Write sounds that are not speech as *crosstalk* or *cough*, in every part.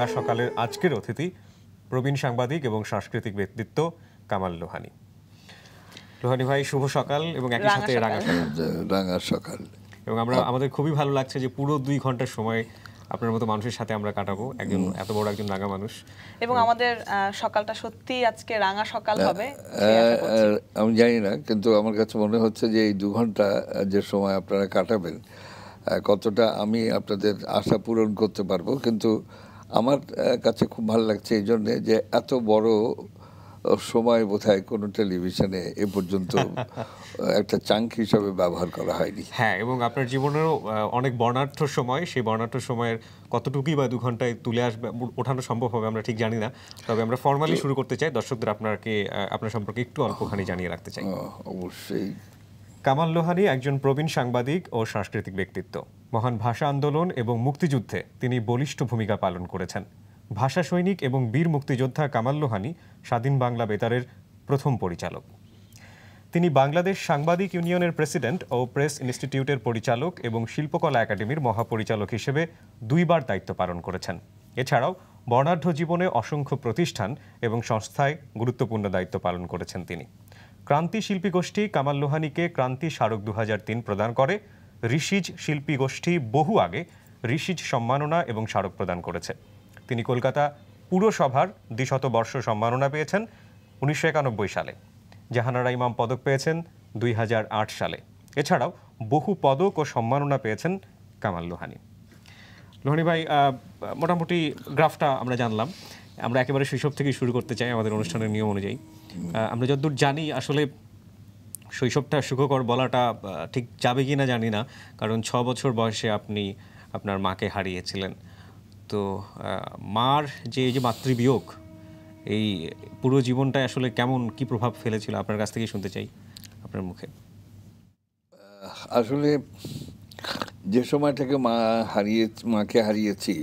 রাঙা সকালের আজকের অতিথি প্রবীণ সাংবাদিক এবং সাংস্কৃতিক ব্যক্তিত্ব কামাল লোহানি লোহানি ভাই শুভ সকাল এবং একই সাথে রাঙা সকাল রাঙা সকাল এবং আমরা আমাদের খুবই ভালো লাগছে যে পুরো দুই ঘন্টার সময় আপনার মতো মানুষের সাথে আমরা কাটাবো একজন এত বড় একজন রাঙা মানুষ এবং আমাদের সকালটা সত্যি আজকে রাঙা সকাল হবে আমি জানি না কিন্তু আমার কাছে মনে হচ্ছে যে এই দু ঘন্টা যে সময় আপনারা কাটাবেন কতটা আমি আপনাদের আশা পূরণ করতে পারবো কিন্তু আমার কাছে খুব ভালো লাগছে এই জন্যে যে এত বড় সময় বোধহয় কোনো টেলিভিশনে এ পর্যন্ত *laughs* একটা চাঙ্ক হিসাবে ব্যবহার করা হয়নি হ্যাঁ এবং আপনার জীবনেরও অনেক বর্ণার্থ সময় সেই বর্ণার্থ সময়ের কতটুকুই বা দু ঘন্টায় তুলে আসবে ওঠানো সম্ভব হবে আমরা ঠিক জানি না তবে আমরা ফর্মালি শুরু করতে চাই দর্শকদের আপনাকে আপনার সম্পর্কে একটু অল্পখানি জানিয়ে রাখতে চাই অবশ্যই কামাল লোহানি একজন প্রবীণ সাংবাদিক ও সাংস্কৃতিক ব্যক্তিত্ব মহান ভাষা আন্দোলন এবং মুক্তিযুদ্ধে তিনি বলিষ্ঠ ভূমিকা পালন করেছেন ভাষা সৈনিক এবং বীর মুক্তিযোদ্ধা কামাল লোহানি স্বাধীন বাংলা বেতারের প্রথম পরিচালক তিনি বাংলাদেশ সাংবাদিক ইউনিয়নের প্রেসিডেন্ট ও প্রেস ইনস্টিটিউটের পরিচালক এবং শিল্পকলা একাডেমির মহাপরিচালক হিসেবে দুইবার দায়িত্ব পালন করেছেন এছাড়াও বর্ণাঢ্য জীবনে অসংখ্য প্রতিষ্ঠান এবং সংস্থায় গুরুত্বপূর্ণ দায়িত্ব পালন করেছেন তিনি ক্রান্তি শিল্পী গোষ্ঠী কামাল লোহানিকে ক্রান্তি স্মারক দু প্রদান করে ঋষিজ শিল্পী গোষ্ঠী বহু আগে ঋষিজ সম্মাননা এবং স্মারক প্রদান করেছে তিনি কলকাতা পুরসভার দ্বিশত বর্ষ সম্মাননা পেয়েছেন উনিশশো একানব্বই সালে জাহানারা ইমাম পদক পেয়েছেন দুই সালে এছাড়াও বহু পদক ও সম্মাননা পেয়েছেন কামাল লোহানি লোহানি ভাই মোটামুটি গ্রাফটা আমরা জানলাম আমরা একেবারে শৈশব থেকে শুরু করতে চাই আমাদের অনুষ্ঠানের নিয়ম অনুযায়ী আমরা যতদূর জানি আসলে শৈশবটা সুখকর বলাটা ঠিক যাবে কি না জানি না কারণ ছ বছর বয়সে আপনি আপনার মাকে হারিয়েছিলেন তো মার যে এই যে মাতৃবিয়োগ এই পুরো জীবনটা আসলে কেমন কি প্রভাব ফেলেছিল আপনার কাছ থেকেই শুনতে চাই আপনার মুখে আসলে যে সময়টাকে মা হারিয়ে মাকে হারিয়েছি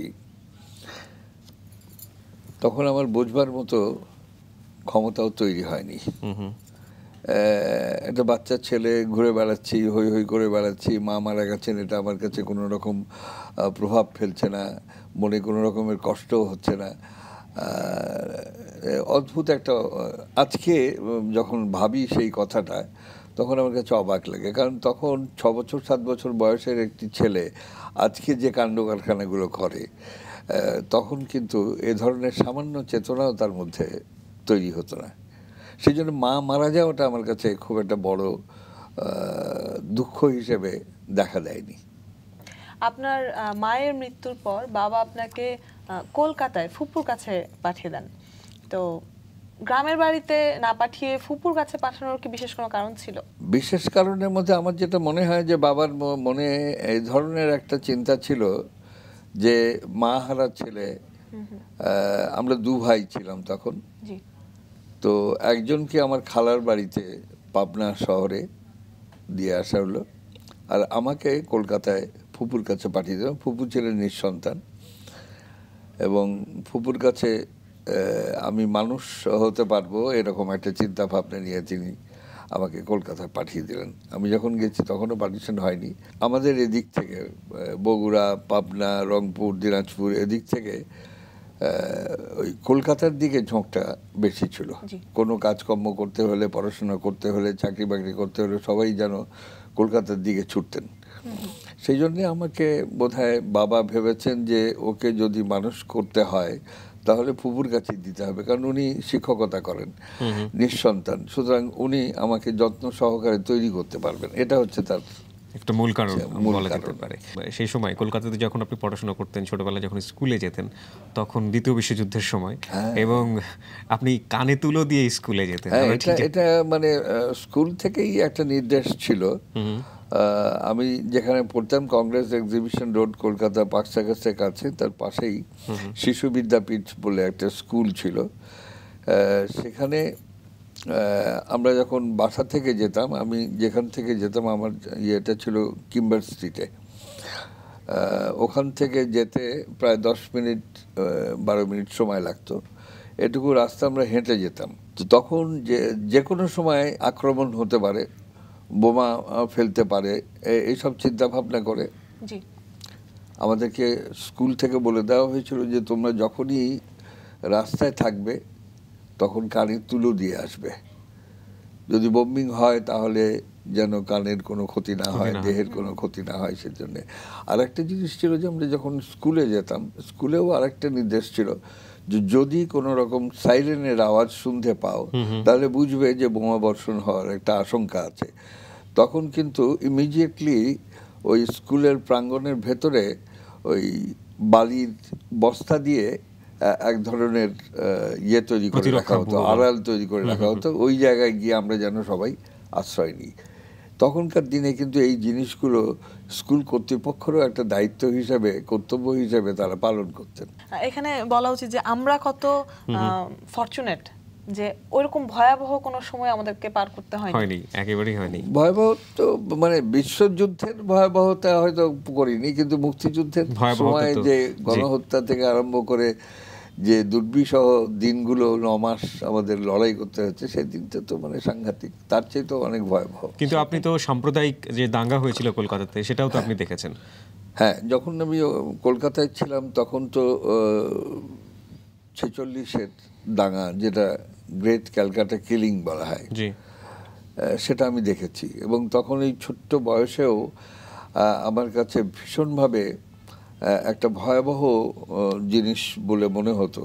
তখন আমার বোঝবার মতো ক্ষমতাও তৈরি হয়নি একটা বাচ্চা ছেলে ঘুরে বেড়াচ্ছি হই হই করে বেড়াচ্ছি মা মারা গেছেন এটা আমার কাছে কোনো রকম প্রভাব ফেলছে না মনে কোনো রকমের কষ্টও হচ্ছে না অদ্ভুত একটা আজকে যখন ভাবি সেই কথাটা তখন আমার কাছে অবাক লাগে কারণ তখন ছ বছর সাত বছর বয়সের একটি ছেলে আজকে যে কাণ্ড কারখানাগুলো করে তখন কিন্তু এ ধরনের সামান্য চেতনাও তার মধ্যে তৈরি হতো না সেই জন্য মা মারা যাওয়াটা আমার কাছে খুব একটা বড় দুঃখ হিসেবে দেখা দেয়নি আপনার মায়ের মৃত্যুর পর বাবা আপনাকে কলকাতায় ফুপুর কাছে পাঠিয়ে দেন তো গ্রামের বাড়িতে না পাঠিয়ে ফুপুর কাছে পাঠানোর কি বিশেষ কোনো কারণ ছিল বিশেষ কারণের মধ্যে আমার যেটা মনে হয় যে বাবার মনে এই ধরনের একটা চিন্তা ছিল যে মা হারা ছেলে আমরা দু ভাই ছিলাম তখন তো একজনকে আমার খালার বাড়িতে পাবনা শহরে দিয়ে আসা হলো আর আমাকে কলকাতায় ফুপুর কাছে পাঠিয়ে দিলাম ফুপু ছেলে নিঃসন্তান এবং ফুপুর কাছে আমি মানুষ হতে পারবো এরকম একটা চিন্তা ভাবনা নিয়ে তিনি আমাকে কলকাতায় পাঠিয়ে দিলেন আমি যখন গেছি তখনও পার্টিশন হয়নি আমাদের এদিক থেকে বগুড়া পাবনা রংপুর দিনাজপুর এদিক থেকে ওই কলকাতার দিকে ঝোঁকটা বেশি ছিল কোনো কাজকর্ম করতে হলে পড়াশোনা করতে হলে চাকরি বাকরি করতে হলে সবাই যেন কলকাতার দিকে ছুটতেন সেই জন্যে আমাকে বোধহয় বাবা ভেবেছেন যে ওকে যদি মানুষ করতে হয় তাহলে ফুপুর কাছে দিতে হবে কারণ উনি শিক্ষকতা করেন নিঃসন্তান সুতরাং উনি আমাকে যত্ন সহকারে তৈরি করতে পারবেন এটা হচ্ছে তার একটা মূল কারণ আচ্ছা, বলা যেতে পারে সেই সময় কলকাতাতে যখন আপনি পড়াশোনা করতেন ছোটবেলায় যখন স্কুলে যেতেন তখন দ্বিতীয় বিশ্বযুদ্ধের সময় হ্যাঁ। এবং আপনি কানে তুলো দিয়ে স্কুলে যেতেন হ্যাঁ, এটা মানে স্কুল থেকেই একটা নির্দেশ ছিল আমি যেখানে পড়তাম কংগ্রেস এক্সিবিশন রোড কলকাতা পাকসাগাসের কাছে তার পাশেই শিশু বিদ্যাপীঠ বলে একটা স্কুল ছিল সেখানে আমরা যখন বাসা থেকে যেতাম আমি যেখান থেকে যেতাম আমার ইয়েটা ছিল কিম্বার স্ট্রিটে ওখান থেকে যেতে প্রায় দশ মিনিট বারো মিনিট সময় লাগতো এটুকু রাস্তা আমরা হেঁটে যেতাম তো তখন যে যে কোনো সময় আক্রমণ হতে পারে বোমা ফেলতে পারে এইসব চিন্তাভাবনা করে আমাদেরকে স্কুল থেকে বলে দেওয়া হয়েছিল যে তোমরা যখনই রাস্তায় থাকবে তখন কানের তুলো দিয়ে আসবে যদি বোম্বিং হয় তাহলে যেন কানের কোনো ক্ষতি না হয় দেহের কোনো ক্ষতি না হয় সেজন্যে আর একটা জিনিস ছিল যে আমরা যখন স্কুলে যেতাম স্কুলেও আর একটা নির্দেশ ছিল যে যদি কোনো রকম সাইরেনের আওয়াজ শুনতে পাও তাহলে বুঝবে যে বোমা বর্ষণ হওয়ার একটা আশঙ্কা আছে তখন কিন্তু ইমিডিয়েটলি ওই স্কুলের প্রাঙ্গণের ভেতরে ওই বালির বস্তা দিয়ে এক ধরনের ইয়ে তৈরি করে রাখা হতো আড়াল তৈরি করে রাখা হতো ওই জায়গায় গিয়ে আমরা যেন সবাই আশ্রয় নিই তখনকার দিনে কিন্তু এই জিনিসগুলো স্কুল কর্তৃপক্ষেরও একটা দায়িত্ব হিসেবে কর্তব্য হিসেবে তারা পালন করতেন এখানে বলা উচিত যে আমরা কত ফরচুনেট যে ওইরকম ভয়াবহ কোনো সময় আমাদেরকে পার করতে হয়নি একেবারেই হয়নি ভয়াবহ তো মানে বিশ্বযুদ্ধের ভয়াবহতা হয়তো করিনি কিন্তু মুক্তিযুদ্ধের সময় যে গণহত্যা থেকে আরম্ভ করে যে দুর্বিষহ দিনগুলো ন মাস আমাদের লড়াই করতে হচ্ছে সেই দিনটা তো মানে সাংঘাতিক তার চেয়ে তো অনেক ভয়াবহ কিন্তু আপনি তো সাম্প্রদায়িক যে দাঙ্গা হয়েছিল কলকাতাতে সেটাও তো আপনি দেখেছেন হ্যাঁ যখন আমি কলকাতায় ছিলাম তখন তো ছেচল্লিশের দাঙ্গা যেটা গ্রেট ক্যালকাটা কিলিং বলা হয় সেটা আমি দেখেছি এবং তখন এই ছোট্ট বয়সেও আমার কাছে ভীষণভাবে একটা ভয়াবহ জিনিস বলে মনে হতো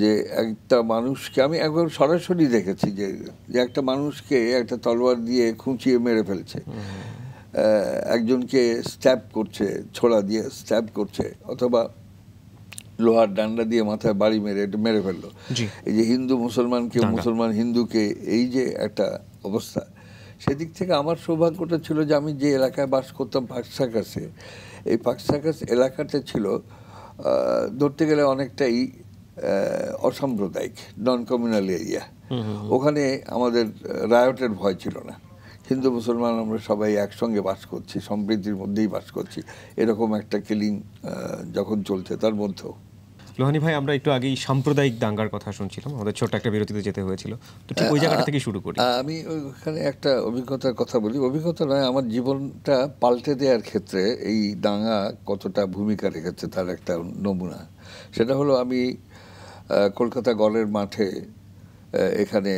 যে একটা মানুষকে আমি একবার সরাসরি দেখেছি যে যে একটা মানুষকে একটা তলোয়ার দিয়ে খুঁচিয়ে মেরে ফেলছে একজনকে স্ট্যাপ করছে ছোড়া দিয়ে স্ট্যাপ করছে অথবা লোহার ডান্ডা দিয়ে মাথায় বাড়ি মেরে এটা মেরে ফেললো এই যে হিন্দু মুসলমানকে মুসলমান হিন্দুকে এই যে একটা অবস্থা সেদিক থেকে আমার সৌভাগ্যটা ছিল যে আমি যে এলাকায় বাস করতাম পাশাকাছে এই পার্ক সার্কাস এলাকাতে ছিল ধরতে গেলে অনেকটাই অসাম্প্রদায়িক নন কমিউনাল এরিয়া ওখানে আমাদের রায়টের ভয় ছিল না হিন্দু মুসলমান আমরা সবাই একসঙ্গে বাস করছি সমৃদ্ধির মধ্যেই বাস করছি এরকম একটা কিলিং যখন চলছে তার মধ্যেও লোহানি ভাই আমরা একটু আগেই সাম্প্রদায়িক দাঙ্গার কথা শুনছিলাম আমাদের ছোট্ট একটা বিরতিতে যেতে হয়েছিল তো ঠিক ওই জায়গাটা থেকে শুরু করি আমি ওইখানে একটা অভিজ্ঞতার কথা বলি অভিজ্ঞতা নয় আমার জীবনটা পাল্টে দেওয়ার ক্ষেত্রে এই দাঙ্গা কতটা ভূমিকা রেখেছে তার একটা নমুনা সেটা হলো আমি কলকাতা গলের মাঠে এখানে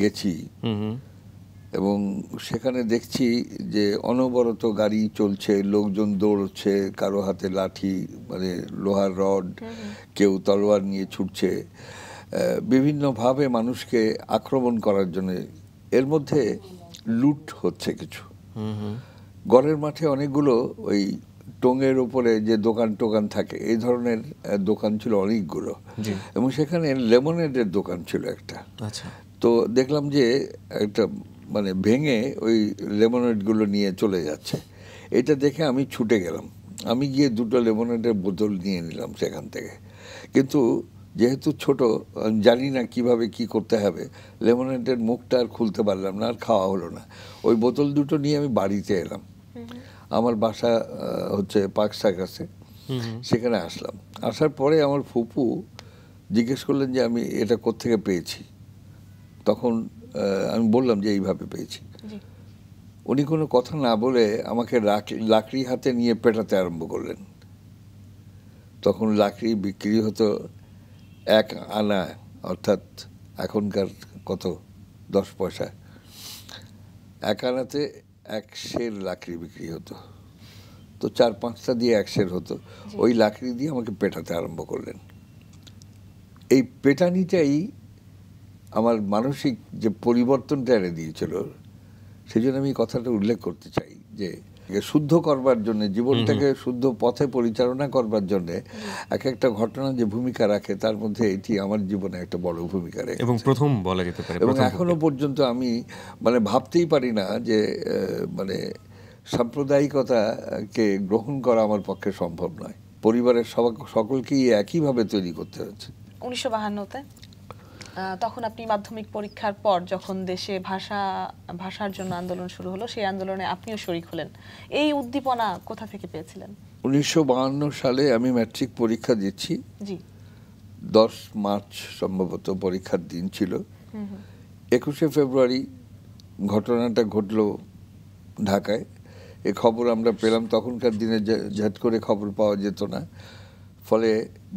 গেছি এবং সেখানে দেখছি যে অনবরত গাড়ি চলছে লোকজন দৌড়ছে কারো হাতে লাঠি মানে লোহার রড কেউ তলোয়ার নিয়ে ছুটছে বিভিন্নভাবে মানুষকে আক্রমণ করার জন্য এর মধ্যে লুট হচ্ছে কিছু গড়ের মাঠে অনেকগুলো ওই টোঙের ওপরে যে দোকান টোকান থাকে এই ধরনের দোকান ছিল অনেকগুলো এবং সেখানে লেমনেডের দোকান ছিল একটা আচ্ছা। তো দেখলাম যে একটা মানে ভেঙে ওই লেমনেডগুলো নিয়ে চলে যাচ্ছে এটা দেখে আমি ছুটে গেলাম আমি গিয়ে দুটো লেমনেডের বোতল নিয়ে নিলাম সেখান থেকে কিন্তু যেহেতু ছোট জানি না কিভাবে কি করতে হবে লেমনেডের মুখটা আর খুলতে পারলাম না আর খাওয়া হলো না ওই বোতল দুটো নিয়ে আমি বাড়িতে এলাম আমার বাসা হচ্ছে পাকসা কাছে সেখানে আসলাম আসার পরে আমার ফুপু জিজ্ঞেস করলেন যে আমি এটা কোত্থেকে পেয়েছি তখন আমি বললাম যে এইভাবে পেয়েছি উনি কোনো কথা না বলে আমাকে লাকড়ি হাতে নিয়ে পেটাতে আরম্ভ করলেন তখন লাকড়ি বিক্রি হতো এক আনা অর্থাৎ এখনকার কত দশ পয়সা এক আনাতে এক শের লাকড়ি বিক্রি হতো তো চার পাঁচটা দিয়ে এক শের হতো ওই লাকড়ি দিয়ে আমাকে পেটাতে আরম্ভ করলেন এই পেটানিটাই আমার মানসিক যে পরিবর্তনটা এনে দিয়েছিল সেই জন্য আমি কথাটা উল্লেখ করতে চাই যে শুদ্ধ করবার জন্য জীবনটাকে শুদ্ধ পথে পরিচালনা করবার জন্য এক একটা ঘটনা যে ভূমিকা রাখে তার মধ্যে এটি আমার জীবনে একটা বড় ভূমিকা রাখে এবং প্রথম বলা যেতে পারে এবং এখনো পর্যন্ত আমি মানে ভাবতেই পারি না যে মানে সাম্প্রদায়িকতাকে গ্রহণ করা আমার পক্ষে সম্ভব নয় পরিবারের সকলকেই একইভাবে তৈরি করতে হয়েছে উনিশশো বাহান্নতে তখন আপনি মাধ্যমিক পরীক্ষার পর যখন দেশে ভাষা ভাষার জন্য আন্দোলন শুরু হলো সেই আন্দোলনে আপনিও শরিক হলেন এই উদ্দীপনা কোথা থেকে পেয়েছিলেন উনিশশো সালে আমি ম্যাট্রিক পরীক্ষা দিচ্ছি জি দশ মার্চ সম্ভবত পরীক্ষার দিন ছিল একুশে ফেব্রুয়ারি ঘটনাটা ঘটল ঢাকায় এ খবর আমরা পেলাম তখনকার দিনে ঝাট করে খবর পাওয়া যেত না ফলে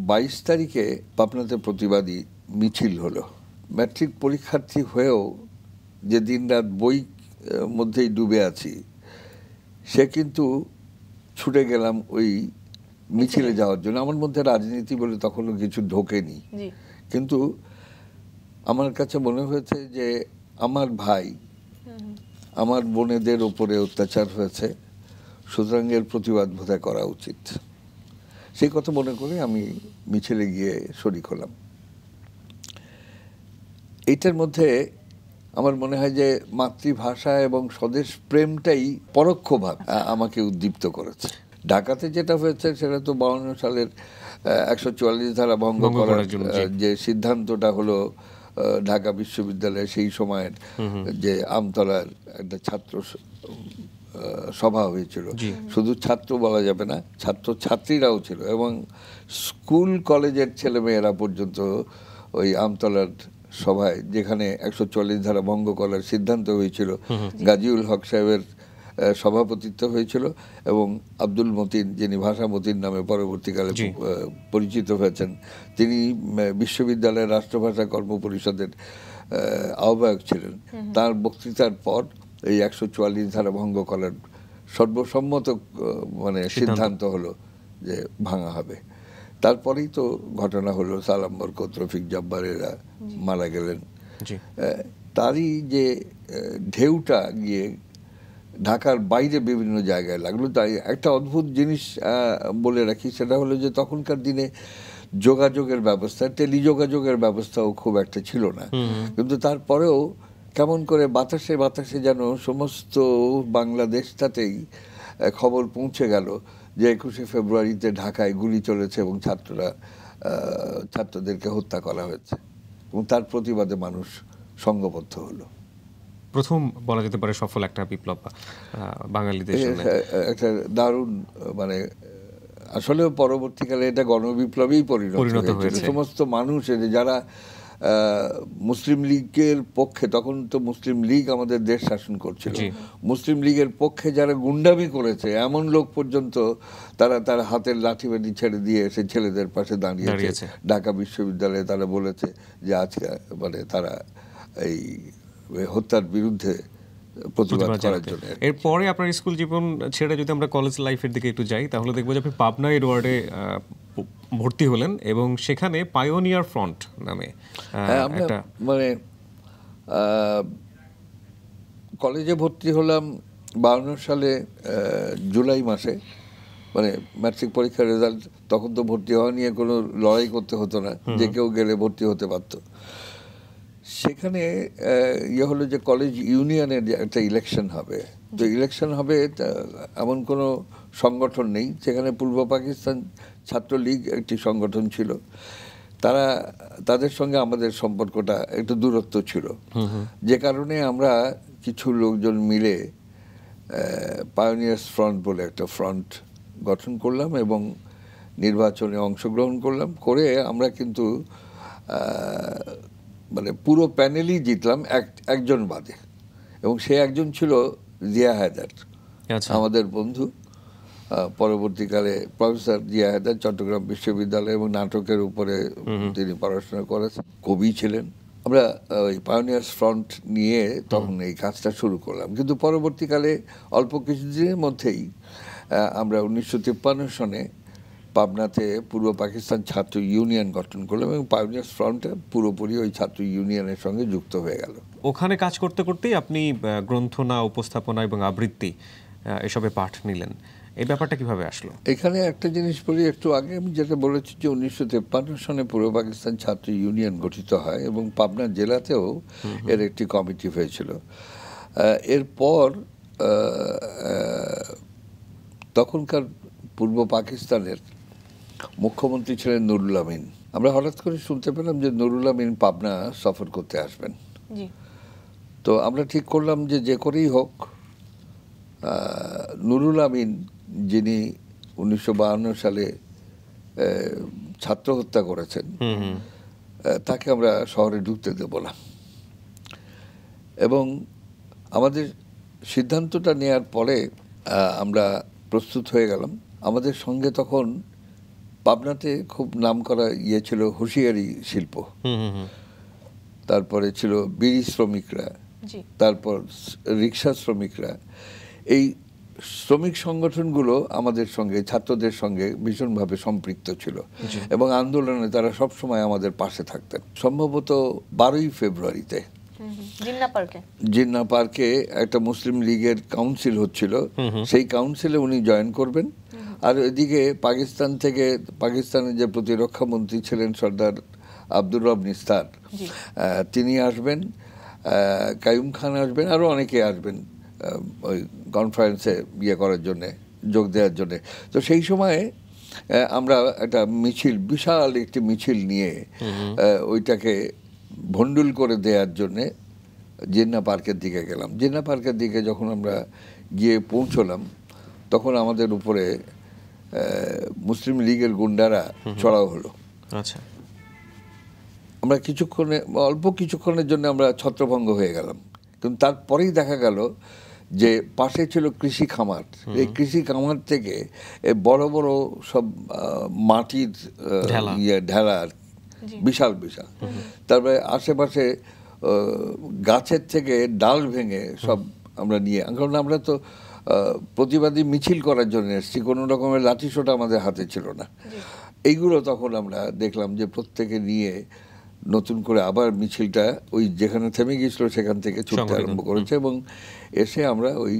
বাইশ তারিখে পাবনাতে প্রতিবাদী মিছিল হলো ম্যাট্রিক পরীক্ষার্থী হয়েও যে দিন রাত বই মধ্যেই ডুবে আছি সে কিন্তু ছুটে গেলাম ওই মিছিলে যাওয়ার জন্য আমার মধ্যে রাজনীতি বলে তখনও কিছু ঢোকেনি কিন্তু আমার কাছে মনে হয়েছে যে আমার ভাই আমার বোনেদের ওপরে অত্যাচার হয়েছে সুতরাং এর প্রতিবাদ বোধহয় করা উচিত সেই কথা মনে করে আমি মিছিলে গিয়ে শরিক হলাম এটার মধ্যে আমার মনে হয় যে মাতৃভাষা এবং স্বদেশ প্রেমটাই পরোক্ষভাবে আমাকে উদ্দীপ্ত করেছে ঢাকাতে যেটা হয়েছে সেটা তো বাউন্ন সালের একশো চুয়াল্লিশ ধারা ভঙ্গ করার যে সিদ্ধান্তটা হলো ঢাকা বিশ্ববিদ্যালয়ে সেই সময়ের যে আমতলার একটা ছাত্র সভা হয়েছিল শুধু ছাত্র বলা যাবে না ছাত্র ছাত্রীরাও ছিল এবং স্কুল কলেজের ছেলেমেয়েরা পর্যন্ত ওই আমতলার সভায় যেখানে একশো চল্লিশ ধারা ভঙ্গ করার সিদ্ধান্ত হয়েছিল গাজিউল হক সাহেবের সভাপতিত্ব হয়েছিল এবং আব্দুল মতিন যিনি ভাষা মতিন নামে পরবর্তীকালে পরিচিত হয়েছেন তিনি বিশ্ববিদ্যালয়ের রাষ্ট্রভাষা কর্মপরিষদের আহ্বায়ক ছিলেন তার বক্তৃতার পর এই একশো চুয়াল্লিশ ধারা ভঙ্গ করার সর্বসম্মত মানে সিদ্ধান্ত হলো যে ভাঙা হবে তারপরেই তো ঘটনা হলো সালাম বরকত রফিক জব্বারেরা মারা গেলেন তারই যে ঢেউটা গিয়ে ঢাকার বাইরে বিভিন্ন জায়গায় লাগলো তাই একটা অদ্ভুত জিনিস বলে রাখি সেটা হলো যে তখনকার দিনে যোগাযোগের ব্যবস্থা টেলিযোগাযোগের ব্যবস্থাও খুব একটা ছিল না কিন্তু তারপরেও কেমন করে বাতাসে বাতাসে যেন সমস্ত বাংলাদেশটাতেই খবর পৌঁছে গেল যে একুশে ফেব্রুয়ারিতে ঢাকায় গুলি চলেছে এবং ছাত্ররা ছাত্রদেরকে হত্যা করা হয়েছে এবং তার প্রতিবাদে মানুষ সংঘবদ্ধ হলো প্রথম বলা যেতে পারে সফল একটা বিপ্লব বাঙালিদের একটা দারুণ মানে আসলে পরবর্তীকালে এটা গণবিপ্লবেই পরিণত হয়েছে সমস্ত মানুষ যারা মুসলিম লীগের পক্ষে তখন তো মুসলিম লীগ আমাদের দেশ শাসন করছিল মুসলিম লীগের পক্ষে যারা গুন্ডামি করেছে এমন লোক পর্যন্ত তারা তার হাতের লাঠি বাঠি ছেড়ে দিয়ে এসে ছেলেদের পাশে দাঁড়িয়েছে ঢাকা বিশ্ববিদ্যালয়ে তারা বলেছে যে আজকে মানে তারা এই হত্যার বিরুদ্ধে এরপরে আপনার স্কুল জীবন ছেড়ে যদি আমরা কলেজ লাইফের দিকে একটু যাই তাহলে দেখবো যে আপনি পাবনা এডওয়ার্ডে ভর্তি হলেন এবং সেখানে পায়োনিয়ার ফ্রন্ট নামে হ্যাঁ, মানে কলেজে ভর্তি হলাম বাউন্ন সালে জুলাই মাসে মানে ম্যাট্রিক পরীক্ষার রেজাল্ট তখন তো ভর্তি হওয়া নিয়ে কোনো লড়াই করতে হতো না যে কেউ গেলে ভর্তি হতে পারতো সেখানে ইয়ে হলো যে কলেজ ইউনিয়নের একটা ইলেকশন হবে তো ইলেকশন হবে এমন কোনো সংগঠন নেই সেখানে পূর্ব পাকিস্তান ছাত্রলীগ একটি সংগঠন ছিল তারা তাদের সঙ্গে আমাদের সম্পর্কটা একটু দূরত্ব ছিল যে কারণে আমরা কিছু লোকজন মিলে পায়োনিয়ার্স ফ্রন্ট বলে একটা ফ্রন্ট গঠন করলাম এবং নির্বাচনে অংশগ্রহণ করলাম করে আমরা কিন্তু মানে পুরো প্যানেলই জিতলাম এক একজন বাদে এবং সে একজন ছিল জিয়া হায়দার আচ্ছা। আমাদের বন্ধু পরবর্তীকালে প্রফেসর জিয়া চট্টগ্রাম বিশ্ববিদ্যালয় এবং নাটকের উপরে তিনি পড়াশোনা করেছেন কবি ছিলেন আমরা ওই পায়োনিয়ার্স ফ্রন্ট নিয়ে তখন এই কাজটা শুরু করলাম কিন্তু পরবর্তীকালে অল্প কিছুদিনের মধ্যেই আমরা উনিশশো তিপ্পান্ন সনে পাবনাতে পূর্ব পাকিস্তান ছাত্র ইউনিয়ন গঠন করলাম এবং পায়োনিয়ার্স ফ্রন্টে পুরোপুরি ওই ছাত্র ইউনিয়নের সঙ্গে যুক্ত হয়ে গেল ওখানে কাজ করতে করতেই আপনি গ্রন্থনা উপস্থাপনা এবং আবৃত্তি এসবে পাঠ নিলেন এই ব্যাপারটা কিভাবে আসলো এখানে একটা জিনিস বলি একটু আগে আমি যেটা বলেছি যে উনিশশো তেপ্পান্ন সনে পূর্ব পাকিস্তান ছাত্র ইউনিয়ন গঠিত হয় এবং পাবনা জেলাতেও এর একটি কমিটি হয়েছিল এরপর তখনকার পূর্ব পাকিস্তানের মুখ্যমন্ত্রী ছিলেন নুরুল আমিন আমরা হঠাৎ করে শুনতে পেলাম যে নুরুল আমিন পাবনা সফর করতে আসবেন তো আমরা ঠিক করলাম যে যে করেই হোক নুরুল আমিন যিনি উনিশশো সালে ছাত্র হত্যা করেছেন তাকে আমরা শহরে ঢুকতে দেব না এবং আমাদের সিদ্ধান্তটা নেয়ার পরে আমরা প্রস্তুত হয়ে গেলাম আমাদের সঙ্গে তখন পাবনাতে খুব নাম করা ইয়ে ছিল হুঁশিয়ারি শিল্প তারপরে ছিল বিড়ি শ্রমিকরা তারপর রিক্সা শ্রমিকরা এই শ্রমিক সংগঠনগুলো আমাদের সঙ্গে ছাত্রদের সঙ্গে ভীষণভাবে সম্পৃক্ত ছিল এবং আন্দোলনে তারা সবসময় আমাদের পাশে থাকতেন সম্ভবত বারোই ফেব্রুয়ারিতে জিন্না পার্কে একটা মুসলিম লীগের কাউন্সিল হচ্ছিল সেই কাউন্সিলে উনি জয়েন করবেন আর এদিকে পাকিস্তান থেকে পাকিস্তানের যে প্রতিরক্ষা মন্ত্রী ছিলেন সর্দার আব্দুর রব নিস্তার তিনি আসবেন কায়ুম খান আসবেন আরও অনেকে আসবেন ওই কনফারেন্সে ইয়ে করার জন্যে যোগ দেওয়ার জন্যে তো সেই সময়ে আমরা একটা মিছিল বিশাল একটি মিছিল নিয়ে ওইটাকে ভণ্ডুল করে দেওয়ার জন্যে জিন্না পার্কের দিকে গেলাম জিন্না পার্কের দিকে যখন আমরা গিয়ে পৌঁছলাম তখন আমাদের উপরে মুসলিম লীগের গুন্ডারা চড়াও হলো আচ্ছা আমরা কিছুক্ষণে অল্প কিছুক্ষণের জন্য আমরা ছত্রভঙ্গ হয়ে গেলাম কিন্তু তারপরেই দেখা গেল যে পাশে ছিল কৃষি খামার এই কৃষি খামার থেকে বড় বড় সব মাটির ইয়ে ঢেলা বিশাল বিশাল তারপরে আশেপাশে গাছের থেকে ডাল ভেঙে সব আমরা নিয়ে কারণ আমরা তো প্রতিবাদী মিছিল করার জন্য এসেছি কোনো রকমের লাঠিসোটা আমাদের হাতে ছিল না এইগুলো তখন আমরা দেখলাম যে প্রত্যেকে নিয়ে নতুন করে আবার মিছিলটা ওই যেখানে থেমে গিয়েছিল সেখান থেকে ছুটতে আরম্ভ করেছে এবং এসে আমরা ওই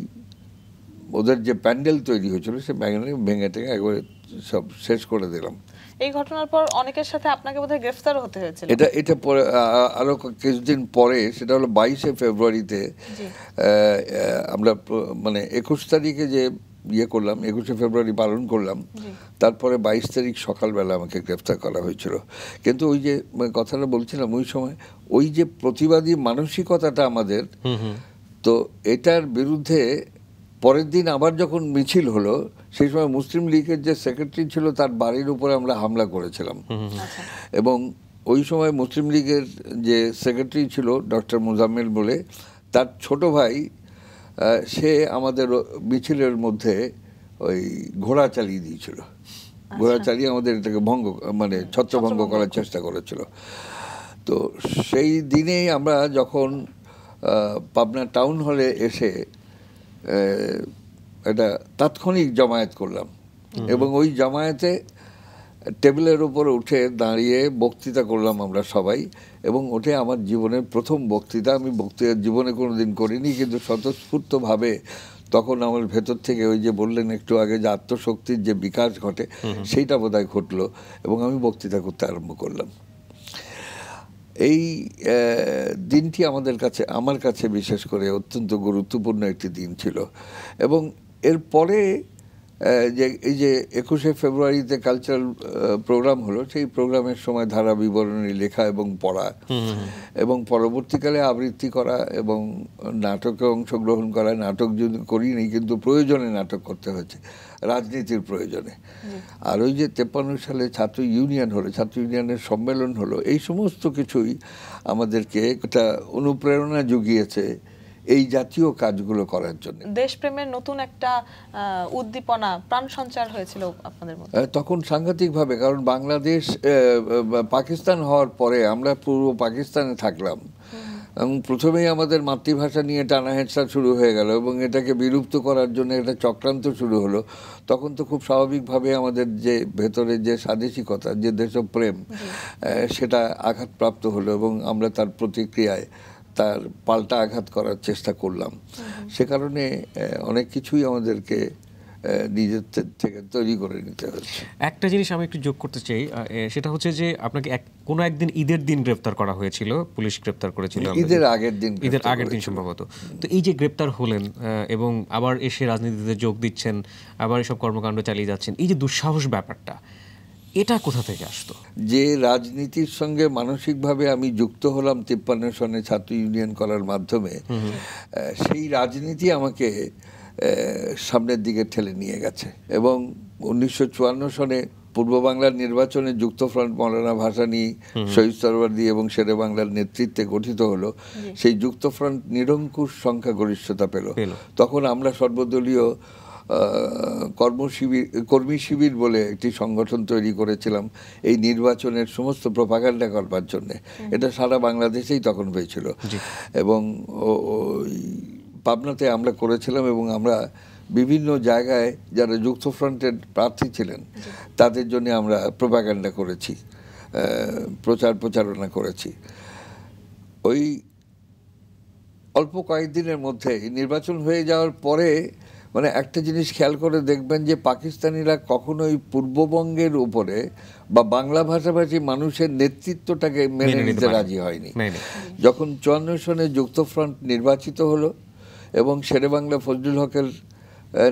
ওদের যে প্যান্ডেল তৈরি হয়েছিল সে প্যান্ডেল ভেঙে টেঙে একবার সব শেষ করে দিলাম এই ঘটনার পর অনেকের সাথে আপনাকে বোধহয় গ্রেফতার হতে হয়েছিল এটা এটা পরে আরও কিছুদিন পরে সেটা হলো বাইশে ফেব্রুয়ারিতে আমরা মানে একুশ তারিখে যে ইয়ে করলাম একুশে ফেব্রুয়ারি পালন করলাম তারপরে বাইশ তারিখ সকালবেলা আমাকে গ্রেফতার করা হয়েছিল কিন্তু ওই যে মানে কথাটা বলছিলাম ওই সময় ওই যে প্রতিবাদী মানসিকতাটা আমাদের তো এটার বিরুদ্ধে পরের দিন আবার যখন মিছিল হলো সেই সময় মুসলিম লীগের যে সেক্রেটারি ছিল তার বাড়ির উপরে আমরা হামলা করেছিলাম আচ্ছা। এবং ওই সময় মুসলিম লীগের যে সেক্রেটারি ছিল ডক্টর মোজাম্মেল বলে তার ছোট ভাই সে আমাদের মিছিলের মধ্যে ওই ঘোড়া চালিয়ে দিয়েছিল আচ্ছা। ঘোড়া চালিয়ে আমাদের এটাকে ভঙ্গ মানে হ্যাঁ, ছত্রভঙ্গ করার চেষ্টা করেছিল তো সেই দিনেই আমরা যখন পাবনা টাউন হলে এসে এটা তাৎক্ষণিক জমায়েত করলাম এবং ওই জামায়াতে টেবিলের উপর উঠে দাঁড়িয়ে বক্তৃতা করলাম আমরা সবাই এবং ওটাই আমার জীবনের প্রথম বক্তৃতা আমি বক্তৃতা জীবনে কোনো দিন করিনি কিন্তু স্বতঃস্ফূর্তভাবে তখন আমার ভেতর থেকে ওই যে বললেন একটু আগে যে আত্মশক্তির যে বিকাশ ঘটে সেইটা বোধহয় ঘটলো এবং আমি বক্তৃতা করতে আরম্ভ করলাম এই দিনটি আমাদের কাছে আমার কাছে বিশেষ করে অত্যন্ত গুরুত্বপূর্ণ একটি দিন ছিল এবং এরপরে যে এই যে একুশে ফেব্রুয়ারিতে কালচারাল প্রোগ্রাম হলো সেই প্রোগ্রামের সময় ধারা বিবরণী লেখা এবং পড়া এবং পরবর্তীকালে আবৃত্তি করা এবং নাটকে অংশগ্রহণ করা নাটক যদি করিনি কিন্তু প্রয়োজনে নাটক করতে হয়েছে রাজনীতির প্রয়োজনে আর ওই যে তেপ্পান্ন সালে ছাত্র ইউনিয়ন হলো ছাত্র ইউনিয়নের সম্মেলন হলো এই সমস্ত কিছুই আমাদেরকে একটা অনুপ্রেরণা জুগিয়েছে এই জাতীয় কাজগুলো করার জন্য দেশপ্রেমের নতুন একটা উদ্দীপনা প্রাণ সঞ্চার হয়েছিল আপনাদের মধ্যে তখন সাংঘাতিকভাবে কারণ বাংলাদেশ পাকিস্তান হওয়ার পরে আমরা পূর্ব পাকিস্তানে থাকলাম এবং প্রথমেই আমাদের মাতৃভাষা নিয়ে টানা হেঁচড়া শুরু হয়ে গেল এবং এটাকে বিলুপ্ত করার জন্য একটা চক্রান্ত শুরু হলো তখন তো খুব স্বাভাবিকভাবে আমাদের যে ভেতরে যে স্বাদেশিকতা যে দেশপ্রেম সেটা আঘাতপ্রাপ্ত হলো এবং আমরা তার প্রতিক্রিয়ায় তার পাল্টা আঘাত করার চেষ্টা করলাম সে কারণে অনেক কিছুই আমাদেরকে নিজের থেকে তৈরি করে নিতে একটা জিনিস আমি একটু যোগ করতে চাই সেটা হচ্ছে যে আপনাকে এক কোনো একদিন ঈদের দিন গ্রেপ্তার করা হয়েছিল পুলিশ গ্রেপ্তার করেছিল ঈদের আগের দিন ঈদের আগের দিন সম্ভবত তো এই যে গ্রেপ্তার হলেন এবং আবার এসে রাজনীতিতে যোগ দিচ্ছেন আবার এসব কর্মকাণ্ড চালিয়ে যাচ্ছেন এই যে দুঃসাহস ব্যাপারটা এটা কোথা থেকে আসতো যে রাজনীতির সঙ্গে মানসিকভাবে আমি যুক্ত হলাম তিপ্পান্ন সনে ছাত্র ইউনিয়ন করার মাধ্যমে সেই রাজনীতি আমাকে সামনের দিকে ঠেলে নিয়ে গেছে এবং উনিশশো চুয়ান্ন সনে পূর্ব বাংলার নির্বাচনে যুক্তফ্রন্ট মৌলানা ভাসানি শহীদ সরবাদী এবং শেরে বাংলার নেতৃত্বে গঠিত হলো সেই যুক্তফ্রন্ট নিরঙ্কুশ সংখ্যাগরিষ্ঠতা পেল তখন আমরা সর্বদলীয় কর্মশিবির কর্মী শিবির বলে একটি সংগঠন তৈরি করেছিলাম এই নির্বাচনের সমস্ত প্রপাগান্ডা করবার জন্যে এটা সারা বাংলাদেশেই তখন হয়েছিল এবং পাবনাতে আমরা করেছিলাম এবং আমরা বিভিন্ন জায়গায় যারা যুক্তফ্রন্টের প্রার্থী ছিলেন তাদের জন্য আমরা প্রপাগান্ডা করেছি প্রচার প্রচারণা করেছি ওই অল্প কয়েকদিনের মধ্যে নির্বাচন হয়ে যাওয়ার পরে মানে একটা জিনিস খেয়াল করে দেখবেন যে পাকিস্তানিরা কখনোই পূর্ববঙ্গের উপরে বা বাংলা ভাষাভাষী মানুষের নেতৃত্বটাকে মেনে নিতে রাজি হয়নি যখন চুয়ান্ন সনে যুক্তফ্রন্ট নির্বাচিত হলো এবং শেরেবাংলা ফজলুল হকের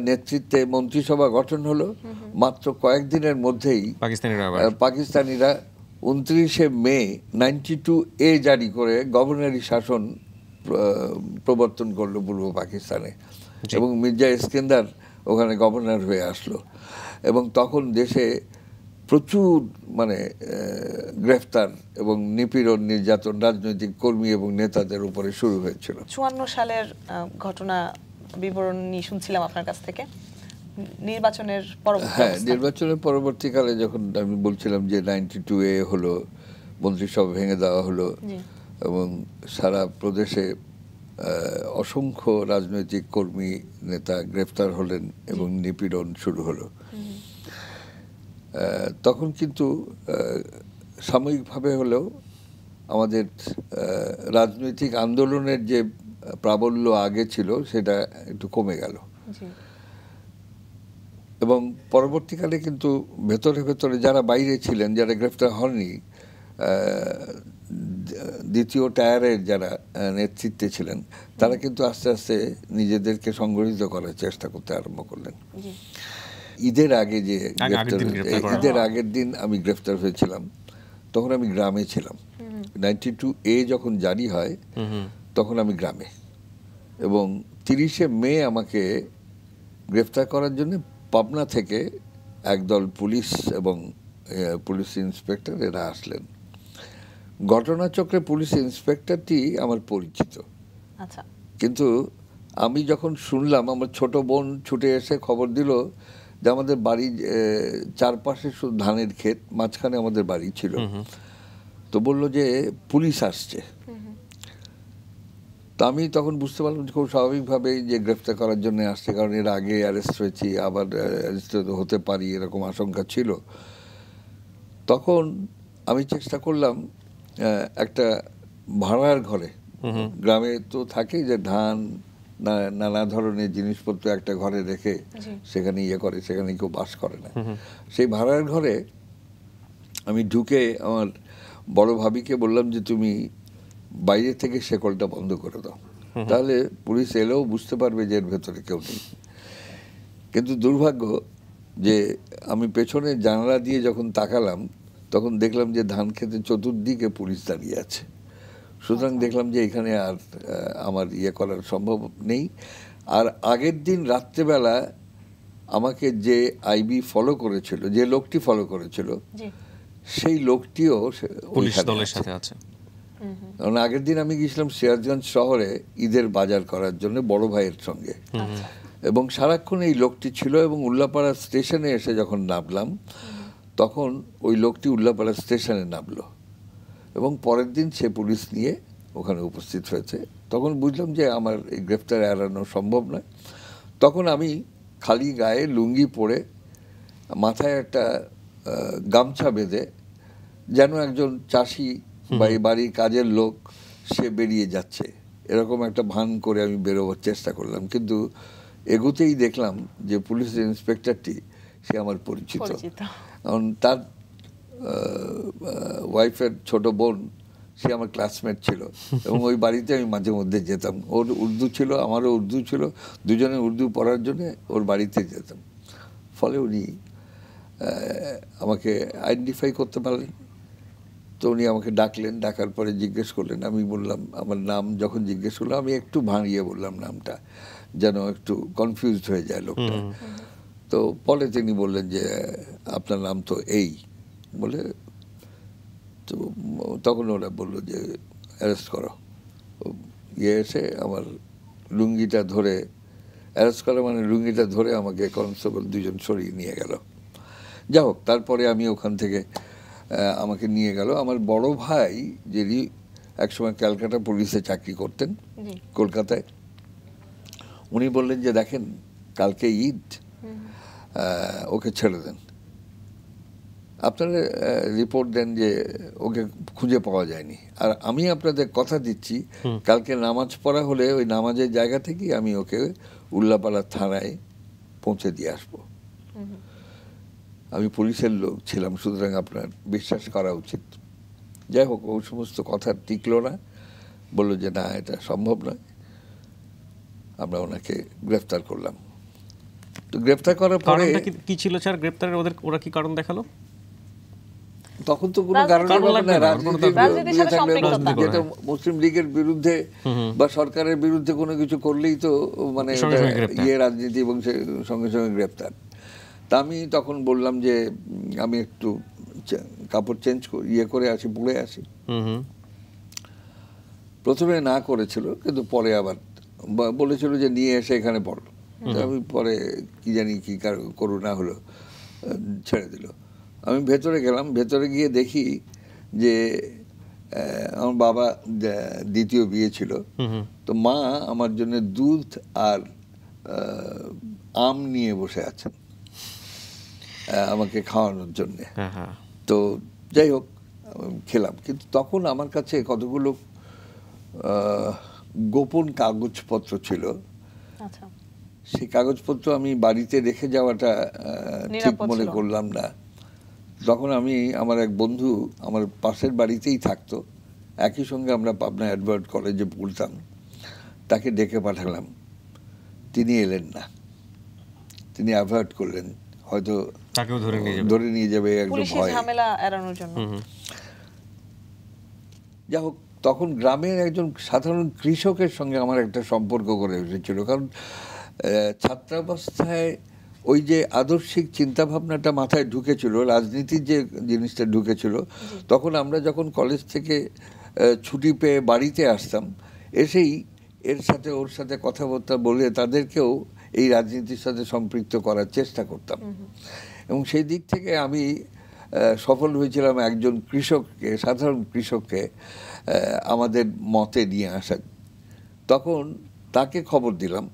নেতৃত্বে মন্ত্রিসভা গঠন হলো মাত্র কয়েকদিনের মধ্যেই পাকিস্তানিরা উনত্রিশে মে নাইনটি টু এ জারি করে গভর্নরি শাসন প্রবর্তন করলো পূর্ব পাকিস্তানে এবং মির্জা ইস্কেন্দার ওখানে গভর্নর হয়ে আসলো এবং তখন দেশে প্রচুর মানে গ্রেফতার এবং নিপীড়ন নির্যাতন রাজনৈতিক কর্মী এবং নেতাদের উপরে শুরু হয়েছিল চুয়ান্ন সালের ঘটনা বিবরণ নিয়ে শুনছিলাম আপনার কাছ থেকে নির্বাচনের হ্যাঁ নির্বাচনের পরবর্তীকালে যখন আমি বলছিলাম যে নাইনটি টু এ হলো মন্ত্রিসভা ভেঙে দেওয়া হলো এবং সারা প্রদেশে অসংখ্য রাজনৈতিক কর্মী নেতা গ্রেফতার হলেন এবং নিপীড়ন শুরু হলো তখন কিন্তু সাময়িকভাবে হলেও আমাদের রাজনৈতিক আন্দোলনের যে প্রাবল্য আগে ছিল সেটা একটু কমে গেল এবং পরবর্তীকালে কিন্তু ভেতরে ভেতরে যারা বাইরে ছিলেন যারা গ্রেফতার হননি দ্বিতীয় টায়ারের যারা নেতৃত্বে ছিলেন তারা কিন্তু আস্তে আস্তে নিজেদেরকে সংগঠিত করার চেষ্টা করতে আরম্ভ করলেন ঈদের আগে যে ঈদের আগের দিন আমি গ্রেফতার হয়েছিলাম তখন আমি গ্রামে ছিলাম নাইনটি টু এ যখন জারি হয় তখন আমি গ্রামে এবং তিরিশে মে আমাকে গ্রেফতার করার জন্য পাবনা থেকে একদল পুলিশ এবং পুলিশ ইন্সপেক্টর এরা আসলেন ঘটনাচক্রে পুলিশ ইন্সপেক্টরটি আমার পরিচিত আচ্ছা কিন্তু আমি যখন শুনলাম আমার ছোট বোন ছুটে এসে খবর দিল যে আমাদের বাড়ি চারপাশে শুধু ধানের ক্ষেত মাঝখানে আমাদের বাড়ি ছিল তো বলল যে পুলিশ আসছে তো আমি তখন বুঝতে পারলাম খুব স্বাভাবিকভাবেই যে গ্রেফতার করার জন্য আসছে কারণ এর আগে অ্যারেস্ট হয়েছি আবার অ্যারেস্ট হতে পারি এরকম আশঙ্কা ছিল তখন আমি চেষ্টা করলাম একটা ভাড়ার ঘরে গ্রামে তো থাকে যে ধান নানা ধরনের জিনিসপত্র একটা ঘরে রেখে সেখানে ইয়ে করে সেখানে কেউ বাস করে না সেই ভাড়ার ঘরে আমি ঢুকে আমার বড় ভাবিকে বললাম যে তুমি বাইরে থেকে শেকলটা বন্ধ করে দাও তাহলে পুলিশ এলেও বুঝতে পারবে যে এর ভেতরে কেউ নেই কিন্তু দুর্ভাগ্য যে আমি পেছনে জানলা দিয়ে যখন তাকালাম তখন দেখলাম যে ধান খেতে চতুর্দিকে পুলিশ দাঁড়িয়ে আছে সুতরাং আচ্ছা। দেখলাম যে এখানে আর আমার ইয়ে করার সম্ভব নেই আর আগের দিন রাত্রেবেলা আমাকে যে আইবি ফলো করেছিল যে লোকটি ফলো করেছিল সেই লোকটিও পুলিশ দলের সাথে আছে কারণ আগের দিন আমি গিয়েছিলাম সিরাজগঞ্জ শহরে ঈদের বাজার করার জন্য বড় ভাইয়ের সঙ্গে এবং সারাক্ষণ এই লোকটি ছিল এবং উল্লাপাড়া স্টেশনে এসে যখন নামলাম তখন ওই লোকটি উল্লাপাড়া স্টেশনে নামলো এবং পরের দিন সে পুলিশ নিয়ে ওখানে উপস্থিত হয়েছে তখন বুঝলাম যে আমার এই গ্রেফতার এড়ানো সম্ভব নয় তখন আমি খালি গায়ে লুঙ্গি পরে মাথায় একটা গামছা বেঁধে যেন একজন চাষি বা এই বাড়ির কাজের লোক সে বেরিয়ে যাচ্ছে এরকম একটা ভান করে আমি বেরোবার চেষ্টা করলাম কিন্তু এগোতেই দেখলাম যে পুলিশ ইন্সপেক্টরটি সে আমার পরিচিত কারণ তার ওয়াইফের ছোট বোন সে আমার ক্লাসমেট ছিল *laughs* এবং ওই বাড়িতে আমি মাঝে মধ্যে যেতাম ওর উর্দু ছিল আমারও উর্দু ছিল দুজনে উর্দু পড়ার জন্যে ওর বাড়িতে যেতাম ফলে উনি আমাকে আইডেন্টিফাই করতে পারলেন তো উনি আমাকে ডাকলেন ডাকার পরে জিজ্ঞেস করলেন আমি বললাম আমার নাম যখন জিজ্ঞেস করলাম আমি একটু ভাঙিয়ে বললাম নামটা যেন একটু কনফিউজড হয়ে যায় লোকটা তো পরে তিনি বললেন যে আপনার নাম তো এই বলে তো তখন ওরা বলল যে অ্যারেস্ট করো ইয়ে এসে আমার লুঙ্গিটা ধরে অ্যারেস্ট করা মানে লুঙ্গিটা ধরে আমাকে কনস্টেবল দুজন সরিয়ে নিয়ে গেল যা হোক তারপরে আমি ওখান থেকে আমাকে নিয়ে গেল আমার বড় ভাই যিনি একসময় ক্যালকাটা পুলিশে চাকরি করতেন কলকাতায় উনি বললেন যে দেখেন কালকে ঈদ ওকে ছেড়ে দেন আপনারা রিপোর্ট দেন যে ওকে খুঁজে পাওয়া যায়নি আর আমি আপনাদের কথা দিচ্ছি কালকে নামাজ পড়া হলে ওই নামাজের জায়গা থেকেই আমি ওকে উল্লাপাড়া থানায় পৌঁছে দিয়ে আসব আমি পুলিশের লোক ছিলাম সুতরাং আপনার বিশ্বাস করা উচিত যাই হোক ওই সমস্ত কথা টিকলো না বললো যে না এটা সম্ভব নয় আমরা ওনাকে গ্রেফতার করলাম গ্রেপ্তার করার পরে কি ছিল স্যার গ্রেপ্তারের ওদের ওরা কি কারণ দেখালো তখন তো কোনো কারণ না মুসলিম লীগের বিরুদ্ধে বা সরকারের বিরুদ্ধে কোনো কিছু করলেই তো মানে ইয়ে রাজনীতি এবং সঙ্গে সঙ্গে গ্রেপ্তার তা আমি তখন বললাম যে আমি একটু কাপড় চেঞ্জ ইয়ে করে আসি পড়ে আসি প্রথমে না করেছিল কিন্তু পরে আবার বলেছিল যে নিয়ে এসে এখানে পড়ল আমি পরে কি জানি কি করুণা হলো ছেড়ে দিল আমি ভেতরে গেলাম ভেতরে গিয়ে দেখি যে আমার বাবা দ্বিতীয় বিয়ে ছিল তো মা আমার জন্য দুধ আর আম নিয়ে বসে আছেন আমাকে খাওয়ানোর জন্যে হ্যাঁ, হ্যাঁ। তো যাই হোক খেলাম কিন্তু তখন আমার কাছে কতগুলো গোপন কাগজপত্র ছিল আচ্ছা। সেই কাগজপত্র আমি বাড়িতে রেখে যাওয়াটা ঠিক মনে করলাম না তখন আমি আমার এক বন্ধু আমার পাশের বাড়িতেই থাকতো একই সঙ্গে আমরা পাবনা অ্যাডভার্ট কলেজে পড়তাম তাকে ডেকে পাঠালাম তিনি এলেন না তিনি অ্যাভয়েড করলেন হয়তো ধরে নিয়ে যাবে ধরে নিয়ে যাবে একদম ভয় যাই হোক তখন গ্রামের একজন সাধারণ কৃষকের সঙ্গে আমার একটা সম্পর্ক করে এসেছিল কারণ ছাত্রাবস্থায় ওই যে আদর্শিক চিন্তাভাবনাটা মাথায় ঢুকেছিল রাজনীতির যে জিনিসটা ঢুকেছিল তখন আমরা যখন কলেজ থেকে ছুটি পেয়ে বাড়িতে আসতাম এসেই এর সাথে ওর সাথে কথাবার্তা বলে তাদেরকেও এই রাজনীতির সাথে সম্পৃক্ত করার চেষ্টা করতাম এবং সেই দিক থেকে আমি সফল হয়েছিলাম একজন কৃষককে সাধারণ কৃষককে আমাদের মতে নিয়ে আসার তখন তাকে খবর দিলাম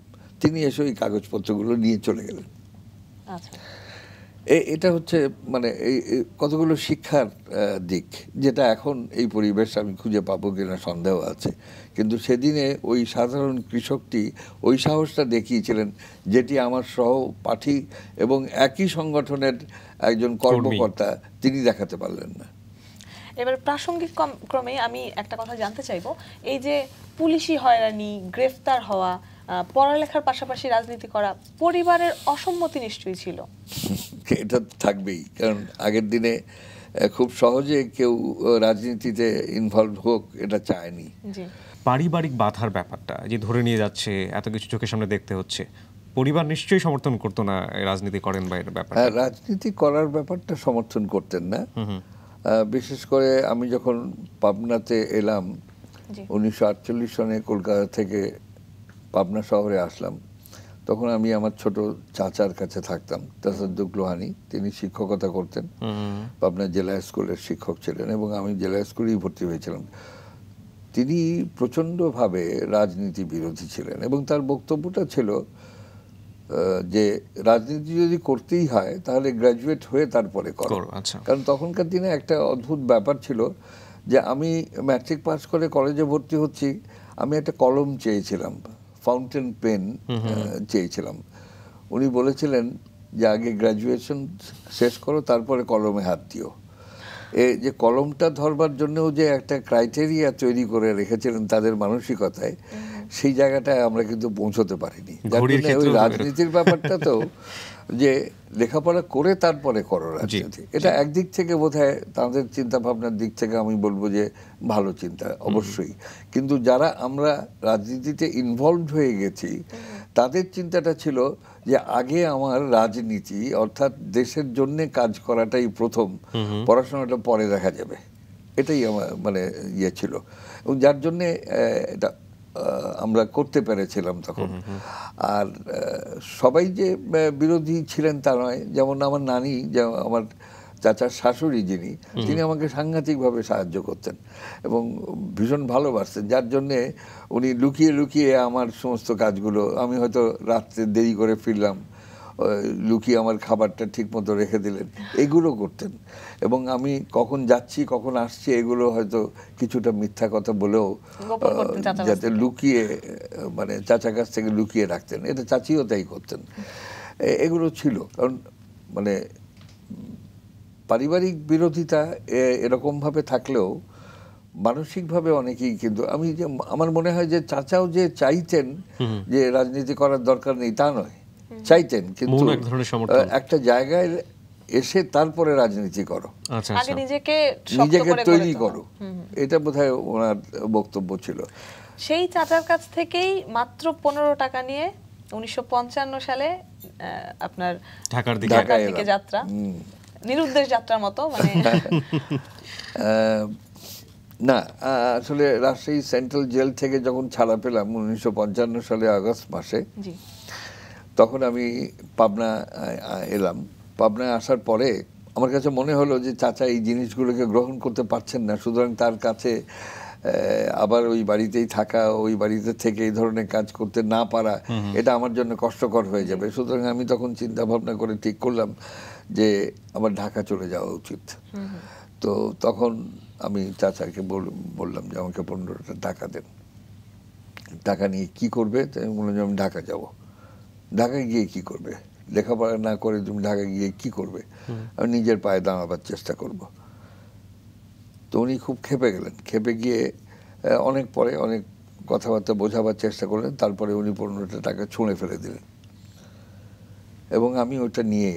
তিনি এসে ওই কাগজপত্রগুলো নিয়ে চলে গেলেন আচ্ছা। এটা হচ্ছে মানে এই কতগুলো শিক্ষার দিক যেটা এখন এই পরিবেশ আমি খুঁজে পাবো কিনা সন্দেহ আছে কিন্তু সেদিনে ওই সাধারণ কৃষকটি ওই সাহসটা দেখিয়েছিলেন যেটি আমার সহপাঠী এবং একই সংগঠনের একজন কর্মকর্তা তিনি দেখাতে পারলেন না এবার প্রাসঙ্গিক ক্রমে আমি একটা কথা জানতে চাইব এই যে পুলিশি হয়রানি গ্রেফতার হওয়া পড়ালেখার পাশাপাশি রাজনীতি করা পরিবারের অসম্মতি নিশ্চয়ই ছিল *laughs* এটা থাকবেই কারণ আগের দিনে খুব সহজে কেউ রাজনীতিতে ইনভলভ হোক এটা চায়নি পারিবারিক বাধার ব্যাপারটা যে ধরে নিয়ে যাচ্ছে এত কিছু চোখের সামনে দেখতে হচ্ছে পরিবার নিশ্চয়ই সমর্থন করতো না রাজনীতি করেন বা এর ব্যাপার হ্যাঁ, রাজনীতি করার ব্যাপারটা সমর্থন করতেন না বিশেষ করে আমি যখন পাবনাতে এলাম উনিশশো সনে কলকাতা থেকে পাবনা শহরে আসলাম তখন আমি আমার ছোট চাচার কাছে থাকতাম তাসাদুক লোহানি তিনি শিক্ষকতা করতেন পাবনা জেলা স্কুলের শিক্ষক ছিলেন এবং আমি জেলা স্কুলেই ভর্তি হয়েছিলাম তিনি প্রচণ্ডভাবে রাজনীতি বিরোধী ছিলেন এবং তার বক্তব্যটা ছিল যে রাজনীতি যদি করতেই হয় তাহলে গ্র্যাজুয়েট হয়ে তারপরে করো আচ্ছা। কারণ তখনকার দিনে একটা অদ্ভুত ব্যাপার ছিল যে আমি ম্যাট্রিক পাস করে কলেজে ভর্তি হচ্ছি আমি একটা কলম চেয়েছিলাম ফাউন্টেন পেন mm-hmm. uh, চেয়েছিলাম উনি বলেছিলেন যে আগে গ্র্যাজুয়েশন শেষ করো তারপরে কলমে হাত দিও এ যে কলমটা ধরবার জন্যও যে একটা ক্রাইটেরিয়া তৈরি করে রেখেছিলেন তাদের মানসিকতায় সেই জায়গাটায় আমরা কিন্তু পৌঁছতে পারিনি রাজনীতির ব্যাপারটা তো *laughs* যে লেখাপড়া করে তারপরে করো রাজনীতি এটা একদিক থেকে বোধ হয় তাদের চিন্তাভাবনার দিক থেকে আমি বলবো যে ভালো চিন্তা অবশ্যই কিন্তু যারা আমরা রাজনীতিতে ইনভলভড হয়ে গেছি তাদের চিন্তাটা ছিল যে আগে আমার রাজনীতি অর্থাৎ দেশের জন্য কাজ করাটাই প্রথম পড়াশোনাটা পরে দেখা যাবে এটাই আমার মানে ইয়ে ছিল এবং যার জন্যে এটা আমরা করতে পেরেছিলাম তখন আর সবাই যে বিরোধী ছিলেন তা নয় যেমন আমার নানি আমার চাচার শাশুড়ি যিনি তিনি আমাকে সাংঘাতিকভাবে সাহায্য করতেন এবং ভীষণ ভালোবাসতেন যার জন্যে উনি লুকিয়ে লুকিয়ে আমার সমস্ত কাজগুলো আমি হয়তো রাত্রে দেরি করে ফিরলাম লুকিয়ে আমার খাবারটা ঠিক মতো রেখে দিলেন এগুলো করতেন এবং আমি কখন যাচ্ছি কখন আসছি এগুলো হয়তো কিছুটা মিথ্যা কথা বলেও যাতে লুকিয়ে মানে চাচা কাছ থেকে লুকিয়ে রাখতেন এটা চাচিও তাই করতেন এগুলো ছিল কারণ মানে পারিবারিক বিরোধিতা এরকমভাবে থাকলেও মানসিকভাবে অনেকেই কিন্তু আমি যে আমার মনে হয় যে চাচাও যে চাইতেন যে রাজনীতি করার দরকার নেই তা নয় চাইতেন কিন্তু একটা জায়গায় এসে তারপরে রাজনীতি করো আচ্ছা, আচ্ছা। নিজেকে তৈরি করো এটা বোধহয় ওনার বক্তব্য ছিল সেই চাচার কাছ থেকেই মাত্র পনেরো টাকা নিয়ে উনিশশো সালে আপনার ঢাকার দিকে যাত্রা নিরুদ্দেশ যাত্রার মতো মানে *laughs* না আসলে রাজশাহী সেন্ট্রাল জেল থেকে যখন ছাড়া পেলাম উনিশশো সালে আগস্ট মাসে তখন আমি পাবনা এলাম পাবনায় আসার পরে আমার কাছে মনে হলো যে চাচা এই জিনিসগুলোকে গ্রহণ করতে পারছেন না সুতরাং তার কাছে আবার ওই বাড়িতেই থাকা ওই বাড়িতে থেকে এই ধরনের কাজ করতে না পারা এটা আমার জন্য কষ্টকর হয়ে যাবে সুতরাং আমি তখন চিন্তা ভাবনা করে ঠিক করলাম যে আমার ঢাকা চলে যাওয়া উচিত তো তখন আমি চাচাকে বললাম যে আমাকে পনেরোটা টাকা দেন টাকা নিয়ে কি করবে তাই বললাম যে আমি ঢাকা যাবো ঢাকায় গিয়ে কি করবে লেখাপড়া না করে তুমি ঢাকায় গিয়ে কি করবে আমি নিজের পায়ে দাঁড়াবার চেষ্টা করব তো উনি খুব খেপে গেলেন খেপে গিয়ে অনেক পরে অনেক কথাবার্তা বোঝাবার চেষ্টা করলেন তারপরে উনি পনেরোটা টাকা ছুঁড়ে ফেলে দিলেন এবং আমি ওটা নিয়ে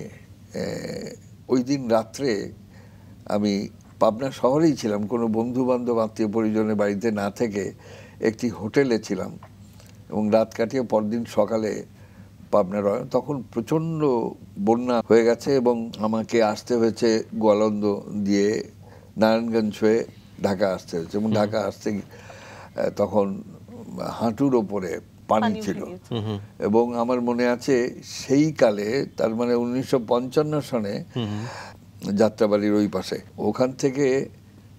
ওই দিন রাত্রে আমি পাবনা শহরেই ছিলাম কোনো বন্ধু বান্ধব আত্মীয় পরিজনের বাড়িতে না থেকে একটি হোটেলে ছিলাম এবং রাত কাটিয়ে পরদিন সকালে পাবনা রয় তখন প্রচণ্ড বন্যা হয়ে গেছে এবং আমাকে আসতে হয়েছে গোয়ালন্দ দিয়ে নারায়ণগঞ্জ হয়ে ঢাকা আসতে হয়েছে এবং ঢাকা আসতে তখন হাঁটুর ওপরে পানি ছিল এবং আমার মনে আছে সেই কালে তার মানে উনিশশো পঞ্চান্ন সনে যাত্রাবাড়ির ওই পাশে ওখান থেকে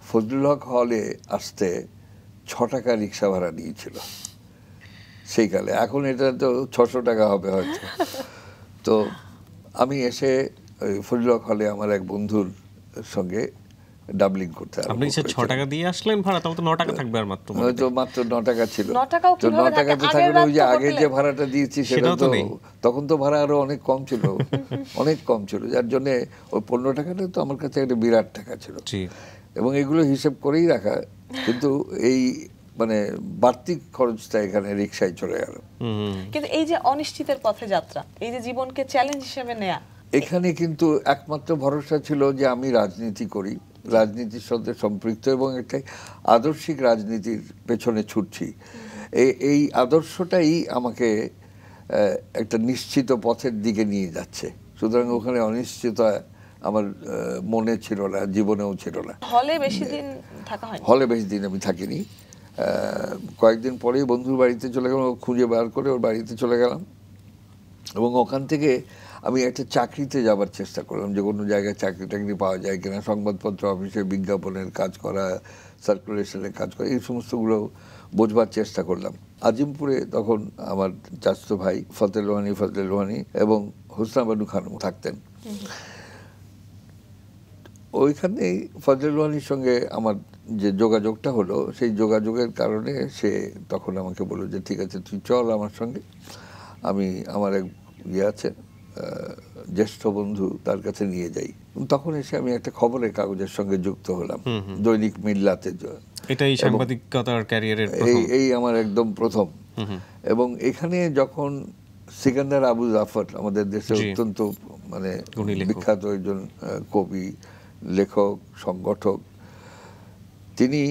ফজলুল হক হলে আসতে ছ টাকা রিক্সা ভাড়া নিয়েছিল সেই কালে এখন এটা তো ছশো টাকা হবে হয়তো তো আমি এসে ফরিদুল্লাহ হলে আমার এক বন্ধুর সঙ্গে ডাবলিং করতে আপনি সে ছ টাকা দিয়ে আসলেন ভাড়া তাও তো ন টাকা থাকবে আর মাত্র হয়তো মাত্র ন টাকা ছিল তো টাকা তো থাকবে ওই যে আগে যে ভাড়াটা দিয়েছি সেটা তো তখন তো ভাড়া আরো অনেক কম ছিল *laughs* অনেক কম ছিল যার জন্য ওই পনেরো টাকাটা তো আমার কাছে একটা বিরাট টাকা ছিল এবং এগুলো হিসেব করেই রাখা কিন্তু এই মানে বাড়তি খরচটা এখানে রিক্সায় চলে গেল কিন্তু এই যে অনিশ্চিতের পথে যাত্রা এই যে জীবনকে চ্যালেঞ্জ হিসেবে নেয়া এখানে কিন্তু একমাত্র ভরসা ছিল যে আমি রাজনীতি করি রাজনীতির সাথে সম্পৃক্ত এবং আদর্শিক রাজনীতির পেছনে ছুটছি এই আদর্শটাই আমাকে একটা নিশ্চিত পথের দিকে নিয়ে যাচ্ছে সুতরাং ওখানে অনিশ্চিত আমার মনে ছিল না জীবনেও ছিল না হলে বেশি দিন থাকা হয় হলে বেশি দিন আমি থাকিনি কয়েকদিন পরেই বন্ধুর বাড়িতে চলে গেলাম খুঁজে বার করে ওর বাড়িতে চলে গেলাম এবং ওখান থেকে আমি একটা চাকরিতে যাবার চেষ্টা করলাম যে কোনো জায়গায় চাকরি টাকরি পাওয়া যায় কিনা সংবাদপত্র অফিসে বিজ্ঞাপনের কাজ করা সার্কুলেশনের কাজ করা এই সমস্তগুলো বোঝবার চেষ্টা করলাম আজিমপুরে তখন আমার চাষ ভাই ফতেল লোহানি ফতেল লোহানি এবং হোসনা বানু খানম থাকতেন ওইখানেই ফজল রহানির সঙ্গে আমার যে যোগাযোগটা হলো সেই যোগাযোগের কারণে সে তখন আমাকে বলল যে ঠিক আছে তুই চল আমার সঙ্গে আমি আমার এক ইয়ে আছে জ্যেষ্ঠ বন্ধু তার কাছে নিয়ে যাই তখন এসে আমি একটা খবরের কাগজের সঙ্গে যুক্ত হলাম দৈনিক মিল্লাতে এটাই সাংবাদিকতার ক্যারিয়ারের এই এই আমার একদম প্রথম এবং এখানে যখন সিকান্দার আবু জাফর আমাদের দেশে অত্যন্ত মানে বিখ্যাত একজন কবি লেখক সংগঠক তিনি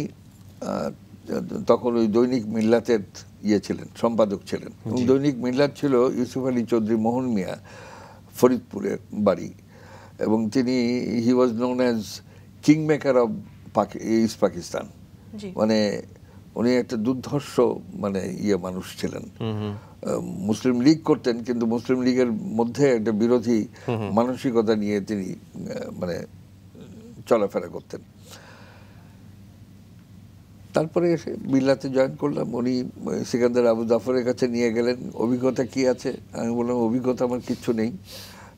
তখন ওই দৈনিক মিল্লাতের ইয়ে ছিলেন সম্পাদক ছিলেন দৈনিক মিল্লাত ছিল ইউসুফ আলী চৌধুরী মোহন মিয়া ফরিদপুরের বাড়ি এবং তিনি he was known as kingmaker of East Pakistan মানে উনি একটা দুর্ধর্ষ মানে ইয়ে মানুষ ছিলেন মুসলিম লীগ করতেন কিন্তু মুসলিম লীগের মধ্যে একটা বিরোধী মানসিকতা নিয়ে তিনি মানে চলাফেরা করতেন তারপরে এসে বিল্লাতে জয়েন করলাম উনি সিকান্দার আবু জাফরের কাছে নিয়ে গেলেন অভিজ্ঞতা কি আছে আমি বললাম অভিজ্ঞতা আমার কিচ্ছু নেই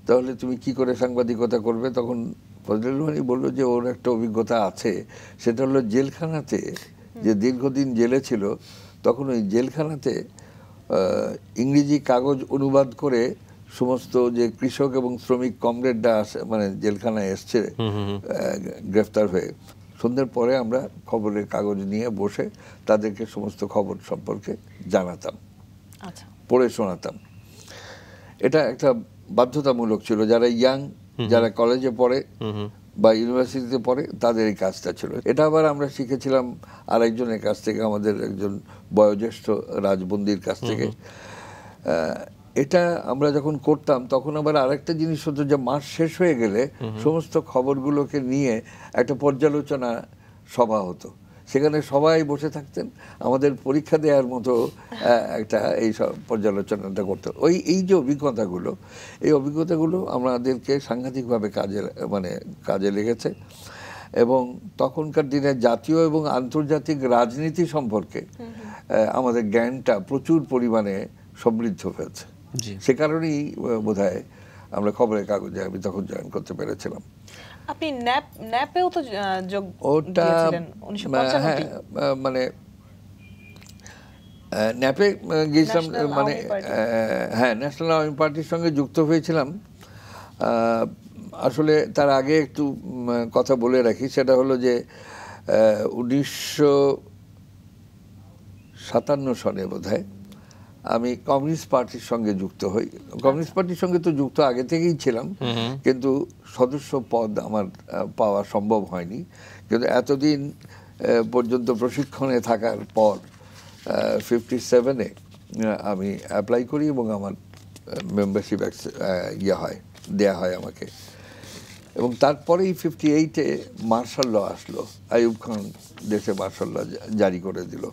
তাহলে তুমি কি করে সাংবাদিকতা করবে তখন ফজলুলমানি বলল যে ওর একটা অভিজ্ঞতা আছে সেটা হলো জেলখানাতে যে দীর্ঘদিন জেলে ছিল তখন ওই জেলখানাতে ইংরেজি কাগজ অনুবাদ করে সমস্ত যে কৃষক এবং শ্রমিক কমরেডরা মানে জেলখানায় এসছে গ্রেফতার হয়ে সন্ধ্যের পরে আমরা খবরের কাগজ নিয়ে বসে তাদেরকে সমস্ত খবর সম্পর্কে জানাতাম আচ্ছা। পড়ে শোনাতাম এটা একটা বাধ্যতামূলক ছিল যারা ইয়াং যারা কলেজে পড়ে বা ইউনিভার্সিটিতে পড়ে তাদের এই কাজটা ছিল এটা আবার আমরা শিখেছিলাম আরেকজনের কাছ থেকে আমাদের একজন বয়োজ্যেষ্ঠ রাজবন্দির কাছ থেকে এটা আমরা যখন করতাম তখন আবার আরেকটা জিনিস হতো যে মাস শেষ হয়ে গেলে সমস্ত খবরগুলোকে নিয়ে একটা পর্যালোচনা সভা হতো সেখানে সবাই বসে থাকতেন আমাদের পরীক্ষা দেওয়ার মতো একটা এই সব পর্যালোচনাটা করতেন ওই এই যে অভিজ্ঞতাগুলো এই অভিজ্ঞতাগুলো আমাদেরকে সাংঘাতিকভাবে কাজে মানে কাজে লেগেছে এবং তখনকার দিনে জাতীয় এবং আন্তর্জাতিক রাজনীতি সম্পর্কে আমাদের জ্ঞানটা প্রচুর পরিমাণে সমৃদ্ধ হয়েছে সে কারণেই বোধ হয় আমরা খবরের কাগজে আমি তখন জয়েন করতে পেরেছিলাম আপনি ন্যাপ ন্যাপেও তো যোগ ওটা হ্যাঁ মানে ন্যাপে গিয়েছিলাম মানে হ্যাঁ ন্যাশনাল আওয়ামী পার্টির সঙ্গে যুক্ত হয়েছিলাম আসলে তার আগে একটু কথা বলে রাখি সেটা হলো যে উনিশশো সাতান্ন সনে বোধ হয় আমি কমিউনিস্ট পার্টির সঙ্গে যুক্ত হই আচ্ছা। কমিউনিস্ট পার্টির সঙ্গে তো যুক্ত আগে থেকেই ছিলাম কিন্তু সদস্য পদ আমার পাওয়া সম্ভব হয়নি কিন্তু এতদিন পর্যন্ত প্রশিক্ষণে থাকার পর ফিফটি সেভেনে আমি অ্যাপ্লাই করি এবং আমার মেম্বারশিপ ইয়ে হয় দেয়া হয় আমাকে এবং তারপরেই ফিফটি এইটে মার্শাল ল আসলো আইব খান দেশে মার্শাল ল জারি করে দিল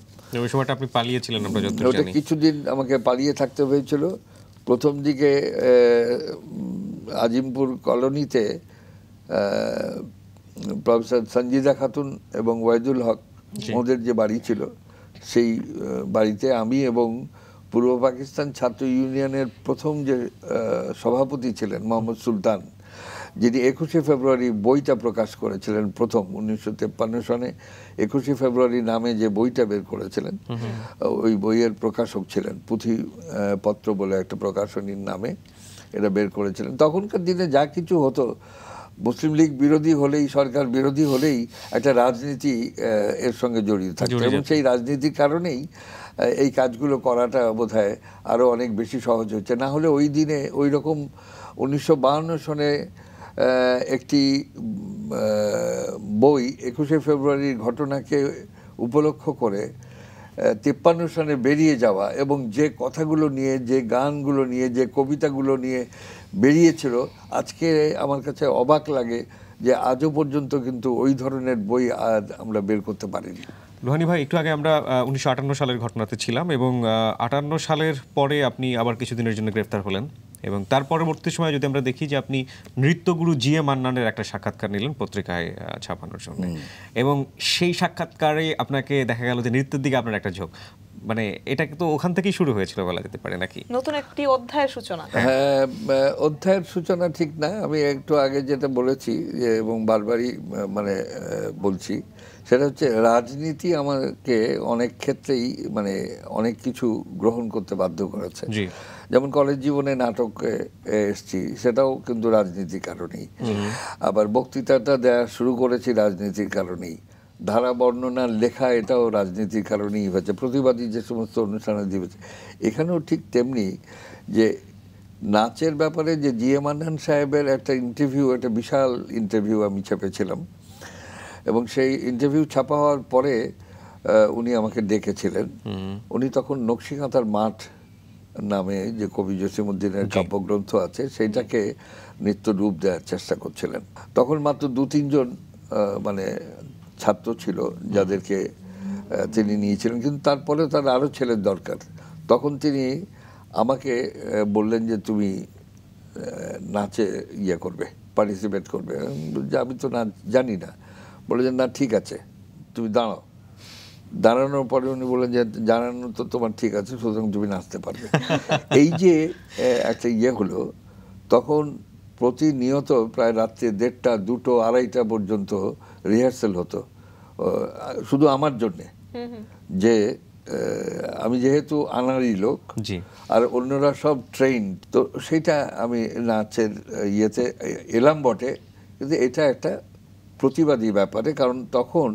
ওই সময়টা আপনি পালিয়েছিলেন আমরা ওটা কিছুদিন আমাকে পালিয়ে থাকতে হয়েছিল প্রথম দিকে আজিমপুর কলোনিতে প্রফেসর সঞ্জিদা খাতুন এবং ওয়াইদুল হক ওদের যে বাড়ি ছিল সেই বাড়িতে আমি এবং পূর্ব পাকিস্তান ছাত্র ইউনিয়নের প্রথম যে সভাপতি ছিলেন মোহাম্মদ সুলতান যিনি একুশে ফেব্রুয়ারি বইটা প্রকাশ করেছিলেন প্রথম উনিশশো তেপ্পান্ন সনে একুশে ফেব্রুয়ারি নামে যে বইটা বের করেছিলেন ওই বইয়ের প্রকাশক ছিলেন পুঁথি পত্র বলে একটা প্রকাশনীর নামে এটা বের করেছিলেন তখনকার দিনে যা কিছু হতো মুসলিম লীগ বিরোধী হলেই সরকার বিরোধী হলেই একটা রাজনীতি এর সঙ্গে জড়িত থাকে এবং সেই রাজনীতির কারণেই এই কাজগুলো করাটা বোধ হয় আরও অনেক বেশি সহজ হচ্ছে না হলে ওই দিনে ওই রকম উনিশশো সনে একটি বই একুশে ফেব্রুয়ারির ঘটনাকে উপলক্ষ করে তিপ্পান্ন সনে বেরিয়ে যাওয়া এবং যে কথাগুলো নিয়ে যে গানগুলো নিয়ে যে কবিতাগুলো নিয়ে বেরিয়েছিল আজকে আমার কাছে অবাক লাগে যে আজও পর্যন্ত কিন্তু ওই ধরনের বই আজ আমরা বের করতে পারিনি লোহানি ভাই একটু আগে আমরা উনিশশো সালের ঘটনাতে ছিলাম এবং আটান্ন সালের পরে আপনি আবার কিছুদিনের জন্য গ্রেফতার হলেন এবং তার পরবর্তী সময় যদি আমরা দেখি যে আপনি নৃত্যগুরু জি এ মান্নানের একটা সাক্ষাৎকার নিলেন পত্রিকায় ছাপানোর জন্য এবং সেই সাক্ষাৎকারে আপনাকে দেখা গেল যে নৃত্যের দিকে আপনার একটা ঝোঁক মানে এটা তো ওখান থেকেই শুরু হয়েছিল বলা যেতে পারে নাকি নতুন একটি অধ্যায়ের সূচনা হ্যাঁ, হ্যাঁ অধ্যায়ের সূচনা ঠিক না আমি একটু আগে যেটা বলেছি যে এবং বারবারই মানে বলছি সেটা হচ্ছে রাজনীতি আমাকে অনেক ক্ষেত্রেই মানে অনেক কিছু গ্রহণ করতে বাধ্য করেছে যেমন কলেজ জীবনে নাটকে এসছি সেটাও কিন্তু রাজনীতির কারণেই আবার বক্তৃতাটা দেওয়া শুরু করেছি রাজনীতির কারণেই ধারা বর্ণনা লেখা এটাও রাজনীতির কারণেই হয়েছে প্রতিবাদী যে সমস্ত অনুষ্ঠানে দিয়েছে এখানেও ঠিক তেমনি যে নাচের ব্যাপারে যে জি এম সাহেবের একটা ইন্টারভিউ একটা বিশাল ইন্টারভিউ আমি ছেপেছিলাম এবং সেই ইন্টারভিউ ছাপা হওয়ার পরে উনি আমাকে ডেকেছিলেন উনি তখন নকশিকাঁথার মাঠ নামে যে কবি জসিমুদ্দিনের কাব্যগ্রন্থ আছে সেইটাকে নিত্য রূপ দেওয়ার চেষ্টা করছিলেন তখন মাত্র দু তিনজন মানে ছাত্র ছিল যাদেরকে তিনি নিয়েছিলেন কিন্তু তারপরে তার আরও ছেলের দরকার তখন তিনি আমাকে বললেন যে তুমি নাচে ইয়ে করবে পার্টিসিপেট করবে আমি তো না জানি না বলে যে না ঠিক আছে তুমি দাঁড়াও দাঁড়ানোর পরে উনি বলেন যে জানানো তো তোমার ঠিক আছে সুতরাং তুমি নাচতে পারবে *laughs* এই যে একটা ইয়ে হলো তখন প্রতিনিয়ত প্রায় রাত্রে দেড়টা দুটো আড়াইটা পর্যন্ত রিহার্সেল হতো শুধু আমার জন্যে যে আমি যেহেতু আনারই লোক আর অন্যরা সব ট্রেন তো সেটা আমি নাচের ইয়েতে এলাম বটে কিন্তু এটা একটা প্রতিবাদী ব্যাপারে কারণ তখন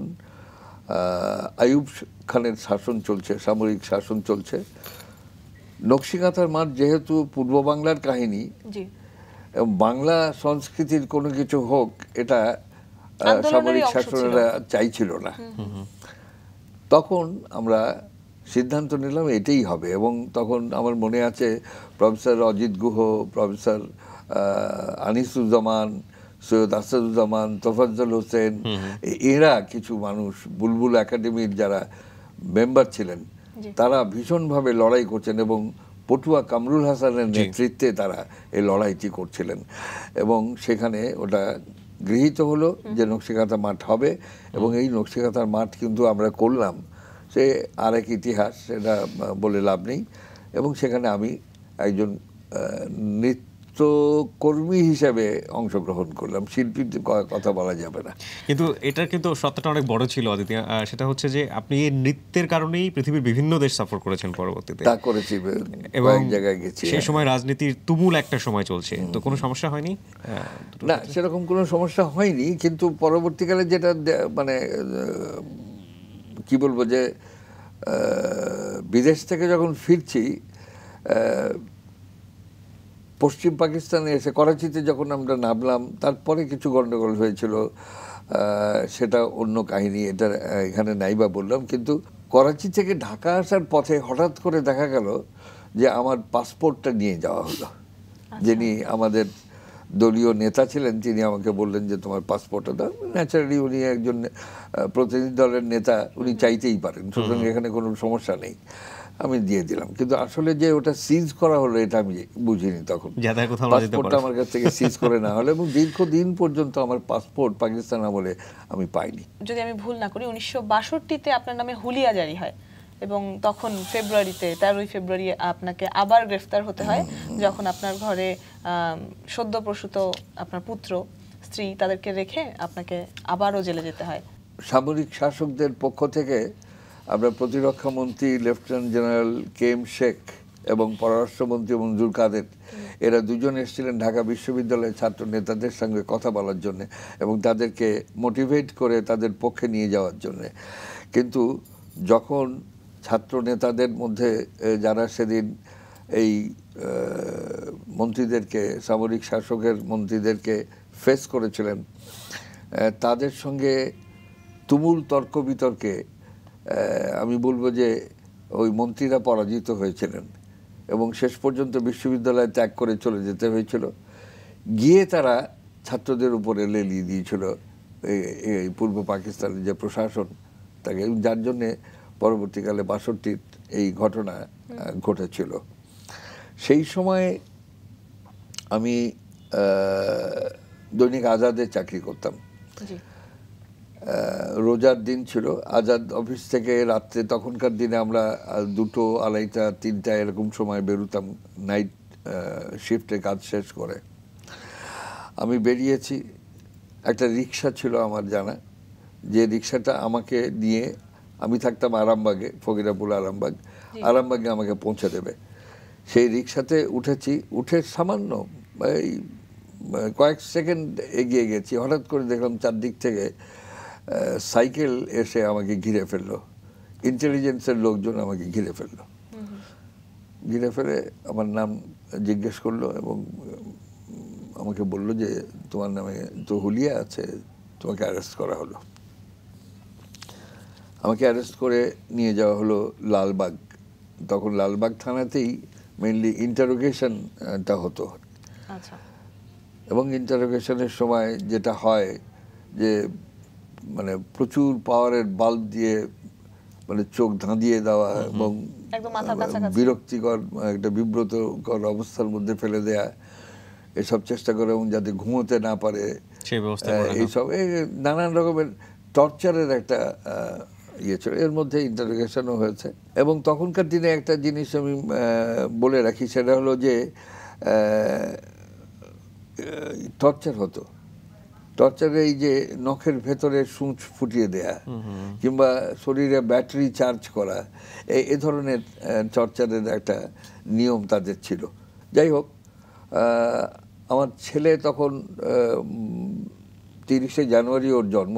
আয়ুব খানের শাসন চলছে সামরিক শাসন চলছে নকশিকাঁথার মাঠ যেহেতু পূর্ব বাংলার কাহিনী বাংলা সংস্কৃতির কোনো কিছু হোক এটা সামরিক শাসনেরা চাইছিল না তখন আমরা সিদ্ধান্ত নিলাম এটাই হবে এবং তখন আমার মনে আছে প্রফেসর অজিত গুহ প্রফেসর আনিসুজ্জামান সৈয়দ আসাদুজ্জামান তোফাজ্জল হোসেন এরা কিছু মানুষ বুলবুল একাডেমির যারা মেম্বার ছিলেন তারা ভীষণভাবে লড়াই করছেন এবং পটুয়া কামরুল হাসানের নেতৃত্বে তারা এই লড়াইটি করছিলেন এবং সেখানে ওটা গৃহীত হলো যে নকশিকাঁথা মাঠ হবে এবং এই নকশিকাঁথার মাঠ কিন্তু আমরা করলাম সে আরেক ইতিহাস সেটা বলে লাভ নেই এবং সেখানে আমি একজন নৃত্য কর্মী হিসাবে অংশগ্রহণ করলাম শিল্পীর কথা বলা যাবে না কিন্তু এটার কিন্তু সত্যটা অনেক বড় ছিল আদিত্য সেটা হচ্ছে যে আপনি নৃত্যের কারণেই পৃথিবীর বিভিন্ন দেশ সফর করেছেন পরবর্তীতে তা করেছি এবং জায়গায় গেছি সেই হ্যাঁ। সময় রাজনীতির তুমুল একটা সময় চলছে তো কোনো সমস্যা হয়নি না সেরকম কোনো সমস্যা হয়নি কিন্তু পরবর্তীকালে যেটা মানে কি বলবো যে বিদেশ থেকে যখন ফিরছি পশ্চিম পাকিস্তানে এসে করাচিতে যখন আমরা নামলাম তারপরে কিছু গণ্ডগোল হয়েছিল সেটা অন্য কাহিনী এটা এখানে নাই বা বললাম কিন্তু করাচি থেকে ঢাকা আসার পথে হঠাৎ করে দেখা গেল যে আমার পাসপোর্টটা নিয়ে যাওয়া হলো আচ্ছা। যিনি আমাদের দলীয় নেতা ছিলেন তিনি আমাকে বললেন যে তোমার পাসপোর্টটা দাও ন্যাচারালি উনি একজন প্রতিনিধি দলের নেতা উনি চাইতেই পারেন সুতরাং এখানে কোনো সমস্যা নেই আমি দিয়ে দিলাম কিন্তু আসলে যে ওটা সিজ করা হলো এটা আমি বুঝিনি তখন পাসপোর্টটা আমার কাছ থেকে সিজ করে না হলে এবং দীর্ঘদিন পর্যন্ত আমার পাসপোর্ট পাকিস্তান আমলে আমি পাইনি যদি আমি ভুল না করি উনিশশো বাষট্টিতে আপনার নামে হুলিয়া জারি হয় এবং তখন ফেব্রুয়ারিতে তেরোই ফেব্রুয়ারি আপনাকে আবার গ্রেফতার হতে হয় যখন আপনার ঘরে সদ্য প্রসূত আপনার পুত্র স্ত্রী তাদেরকে রেখে আপনাকে আবারও জেলে যেতে হয় সামরিক শাসকদের পক্ষ থেকে আমরা প্রতিরক্ষামন্ত্রী lieutenant general K M Sheikh এবং পররাষ্ট্রমন্ত্রী মঞ্জুর কাদের এরা দুজন এসেছিলেন ঢাকা বিশ্ববিদ্যালয়ের ছাত্র নেতাদের সঙ্গে কথা বলার জন্য এবং তাদেরকে মোটিভেট করে তাদের পক্ষে নিয়ে যাওয়ার জন্য কিন্তু যখন ছাত্র নেতাদের মধ্যে যারা সেদিন এই মন্ত্রীদেরকে সামরিক শাসকের মন্ত্রীদেরকে ফেস করেছিলেন তাদের সঙ্গে তুমুল তর্ক বিতর্কে আমি বলবো যে ওই মন্ত্রীরা পরাজিত হয়েছিলেন এবং শেষ পর্যন্ত বিশ্ববিদ্যালয় ত্যাগ করে চলে যেতে হয়েছিল গিয়ে তারা ছাত্রদের উপরে লেলিয়ে দিয়েছিল এই পূর্ব পাকিস্তানের যে প্রশাসন তাকে যার জন্যে পরবর্তীকালে বাষট্টির এই ঘটনা ঘটেছিল সেই সময়ে আমি দৈনিক আজাদের চাকরি করতাম রোজার দিন ছিল আজাদ অফিস থেকে রাত্রে তখনকার দিনে আমরা দুটো আড়াইটা তিনটা এরকম সময় বেরোতাম নাইট শিফটে কাজ শেষ করে আমি বেরিয়েছি একটা রিক্সা ছিল আমার জানা যে রিক্সাটা আমাকে নিয়ে আমি থাকতাম আরামবাগে ফকিরাপুর আরামবাগ আরামবাগে আমাকে পৌঁছে দেবে সেই রিক্সাতে উঠেছি উঠে সামান্য এই কয়েক সেকেন্ড এগিয়ে গেছি হঠাৎ করে দেখলাম চারদিক থেকে সাইকেল এসে আমাকে ঘিরে ফেললো ইন্টেলিজেন্সের লোকজন আমাকে ঘিরে ফেললো ঘিরে ফেলে আমার নাম জিজ্ঞেস করলো এবং আমাকে বলল যে তোমার নামে তো হুলিয়া আছে তোমাকে অ্যারেস্ট করা হলো আমাকে অ্যারেস্ট করে নিয়ে যাওয়া হলো লালবাগ তখন লালবাগ থানাতেই মেনলি ইন্টারোগেশনটা হতো আচ্ছা। এবং ইন্টারোগেশনের সময় যেটা হয় যে মানে প্রচুর পাওয়ারের বাল্ব দিয়ে মানে চোখ ধাঁধিয়ে দেওয়া এবং বিরক্তিকর একটা বিব্রতকর অবস্থার মধ্যে ফেলে দেয়া এসব চেষ্টা করে এবং যাতে ঘুমোতে না পারে এইসব এই নানান রকমের টর্চারের একটা ইয়ে ছিল এর মধ্যে ইন্টারোগেশনও হয়েছে এবং তখনকার দিনে একটা জিনিস আমি বলে রাখি সেটা হলো যে টর্চার হতো টর্চারে এই যে নখের ভেতরে সূঁচ ফুটিয়ে দেয়া কিংবা শরীরে ব্যাটারি চার্জ করা এ ধরনের টর্চারের একটা নিয়ম তাদের ছিল যাই হোক আমার ছেলে তখন তিরিশে জানুয়ারি ওর জন্ম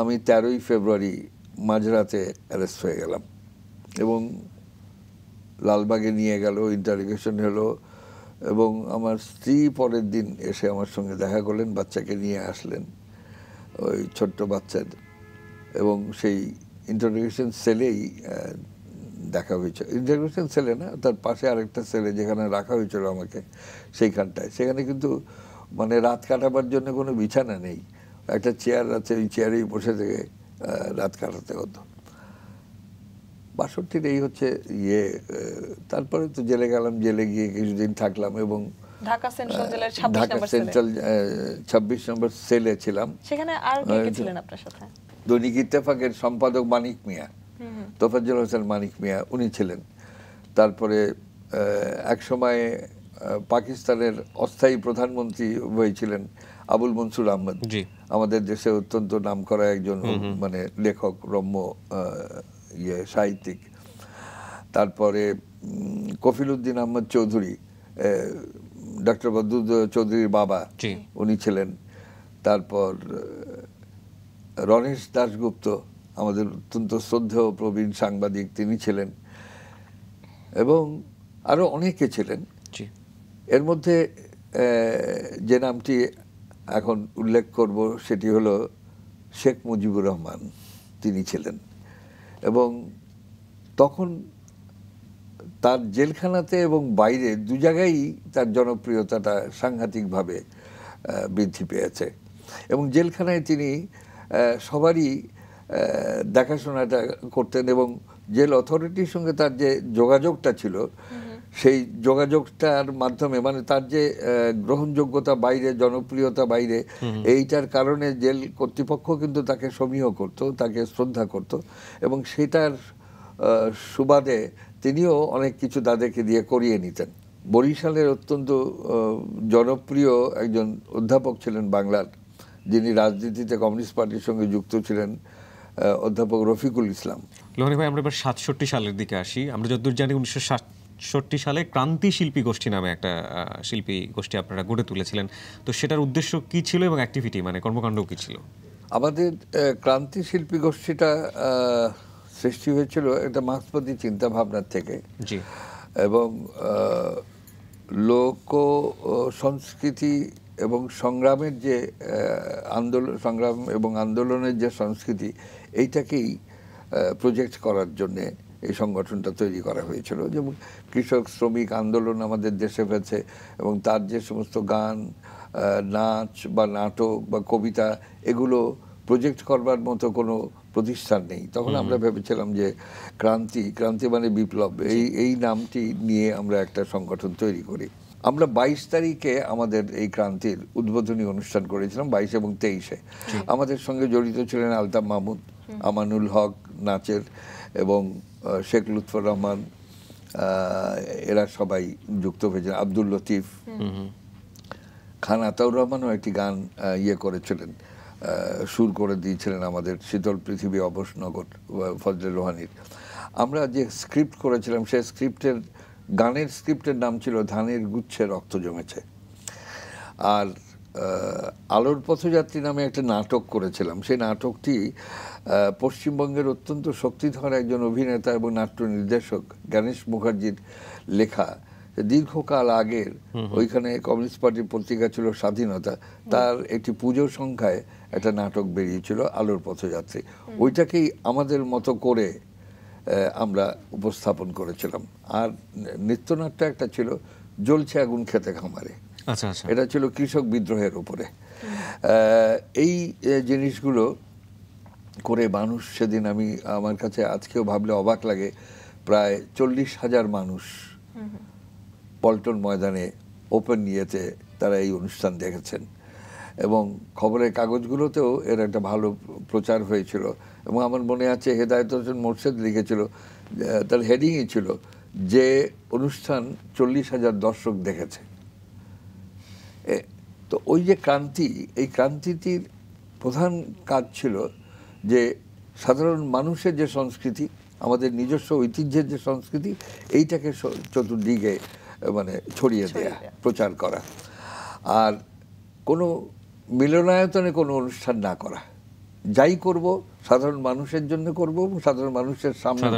আমি তেরোই ফেব্রুয়ারি মাঝরাতে অ্যারেস্ট হয়ে গেলাম এবং লালবাগে নিয়ে গেল ইন্টারগেশন হলো এবং আমার স্ত্রী পরের দিন এসে আমার সঙ্গে দেখা করলেন বাচ্চাকে নিয়ে আসলেন ওই ছোট্ট বাচ্চার এবং সেই ইন্টারগ্রেশন সেলেই দেখা হয়েছে ইন্টারগ্রেশন সেলে না তার পাশে আরেকটা সেলে যেখানে রাখা হয়েছিল আমাকে সেইখানটায় সেখানে কিন্তু মানে রাত কাটাবার জন্য কোনো বিছানা নেই একটা চেয়ার আছে ওই চেয়ারেই বসে থেকে রাত কাটাতে হতো বাষট্টির এই হচ্ছে ইয়ে তারপরে তো জেলে গেলাম জেলে গিয়ে কিছুদিন থাকলাম এবং ঢাকা সেন্ট্রাল জেলের 26 নম্বর সেলে ছিলাম সেখানে আর ছিলেন আপনার সাথে দৈনিক ইত্তেফাকের সম্পাদক মানিক মিয়া তোফাজ্জল হোসেন মানিক মিয়া উনি ছিলেন তারপরে এক সময়ে পাকিস্তানের অস্থায়ী প্রধানমন্ত্রী হয়েছিলেন আবুল মনসুর আহমদ আমাদের দেশে অত্যন্ত নাম করা একজন মানে লেখক রম্য ইয়ে সাহিত্যিক তারপরে কফিলুদ্দিন আহমদ চৌধুরী ডক্টর বদ্দু চৌধুরীর বাবা উনি ছিলেন তারপর রণেশ দাশগুপ্ত আমাদের অত্যন্ত শ্রদ্ধেয় প্রবীণ সাংবাদিক তিনি ছিলেন এবং আরও অনেকে ছিলেন এর মধ্যে যে নামটি এখন উল্লেখ করব সেটি হলো শেখ মুজিবুর রহমান তিনি ছিলেন এবং তখন তার জেলখানাতে এবং বাইরে দু জায়গায় তার জনপ্রিয়তাটা সাংঘাতিকভাবে বৃদ্ধি পেয়েছে এবং জেলখানায় তিনি সবারই দেখাশোনাটা করতেন এবং জেল অথরিটির সঙ্গে তার যে যোগাযোগটা ছিল সেই যোগাযোগটার মাধ্যমে মানে তার যে গ্রহণযোগ্যতা বাইরে জনপ্রিয়তা বাইরে এইটার কারণে জেল কর্তৃপক্ষ কিন্তু তাকে সমীহ করত তাকে শ্রদ্ধা করত এবং সেটার সুবাদে তিনিও অনেক কিছু তাদেরকে দিয়ে করিয়ে নিতেন বরিশালের অত্যন্ত জনপ্রিয় একজন অধ্যাপক ছিলেন বাংলার যিনি রাজনীতিতে কমিউনিস্ট পার্টির সঙ্গে যুক্ত ছিলেন অধ্যাপক রফিকুল ইসলাম লোহানি ভাই আমরা এবার সাতষট্টি সালের দিকে আসি আমরা যতদূর জানি উনিশশো সাতষট্টি সালে ক্রান্তি শিল্পী গোষ্ঠী নামে একটা শিল্পী গোষ্ঠী আপনারা গড়ে তুলেছিলেন তো সেটার উদ্দেশ্য কি ছিল এবং অ্যাক্টিভিটি মানে কর্মকাণ্ড কি ছিল আমাদের ক্রান্তি শিল্পী গোষ্ঠীটা সৃষ্টি হয়েছিল একটা মার্ক্সবাদী চিন্তাভাবনার থেকে জি এবং লোক সংস্কৃতি এবং সংগ্রামের যে আন্দোলন সংগ্রাম এবং আন্দোলনের যে সংস্কৃতি এইটাকেই প্রজেক্ট করার জন্যে এই সংগঠনটা তৈরি করা হয়েছিল যেমন কৃষক শ্রমিক আন্দোলন আমাদের দেশে হয়েছে এবং তার যে সমস্ত গান নাচ বা নাটক বা কবিতা এগুলো প্রজেক্ট করবার মতো কোনো প্রতিষ্ঠান নেই তখন আমরা ভেবেছিলাম যে ক্রান্তি ক্রান্তি মানে বিপ্লব এই এই নামটি নিয়ে আমরা একটা সংগঠন তৈরি করি আমরা বাইশ তারিখে আমাদের এই ক্রান্তির উদ্বোধনী অনুষ্ঠান করেছিলাম বাইশ এবং তেইশে আমাদের সঙ্গে জড়িত ছিলেন আলতাফ মাহমুদ আমানুল হক নাচের এবং শেখ লুৎফর রহমান এরা সবাই যুক্ত হয়েছেন আব্দুল লতিফ খান আতাউর রহমানও একটি গান ইয়ে করেছিলেন সুর করে দিয়েছিলেন আমাদের শীতল পৃথিবী অবসনগর ফজলে রোহানির আমরা যে স্ক্রিপ্ট করেছিলাম সেই স্ক্রিপ্টের গানের স্ক্রিপ্টের নাম ছিল ধানের গুচ্ছে রক্ত জমেছে আর আলোর পথযাত্রী নামে একটা নাটক করেছিলাম সেই নাটকটি পশ্চিমবঙ্গের অত্যন্ত শক্তিধর একজন অভিনেতা এবং নাট্য নির্দেশক গণেশ মুখার্জির লেখা দীর্ঘকাল আগের ওইখানে কমিউনিস্ট পার্টির পত্রিকা ছিল স্বাধীনতা তার একটি পুজো সংখ্যায় একটা নাটক বেরিয়েছিল আলোর পথযাত্রী ওইটাকেই আমাদের মতো করে আমরা উপস্থাপন করেছিলাম আর নৃত্যনাট্য একটা ছিল জ্বলছে আগুন খেতে খামারে আচ্ছা, আচ্ছা। এটা ছিল কৃষক বিদ্রোহের উপরে এই জিনিসগুলো করে মানুষ সেদিন আমি আমার কাছে আজকেও ভাবলে অবাক লাগে প্রায় চল্লিশ হাজার মানুষ পল্টন ময়দানে ওপেন নিয়েতে তারা এই অনুষ্ঠান দেখেছেন এবং খবরের কাগজগুলোতেও এর একটা ভালো প্রচার হয়েছিল এবং আমার মনে আছে হেদায়ত হোসেন মোর্শেদ লিখেছিল তার হেডিংই ছিল যে অনুষ্ঠান চল্লিশ হাজার দর্শক দেখেছে তো ওই যে ক্রান্তি এই ক্রান্তিটির প্রধান কাজ ছিল যে সাধারণ মানুষের যে সংস্কৃতি আমাদের নিজস্ব ঐতিহ্যের যে সংস্কৃতি এইটাকে চতুর্দিকে মানে ছড়িয়ে দেয়া প্রচার করা আর কোনো মিলনায়তনে কোনো অনুষ্ঠান না করা যাই করব সাধারণ মানুষের জন্য করব সাধারণ মানুষের সামনে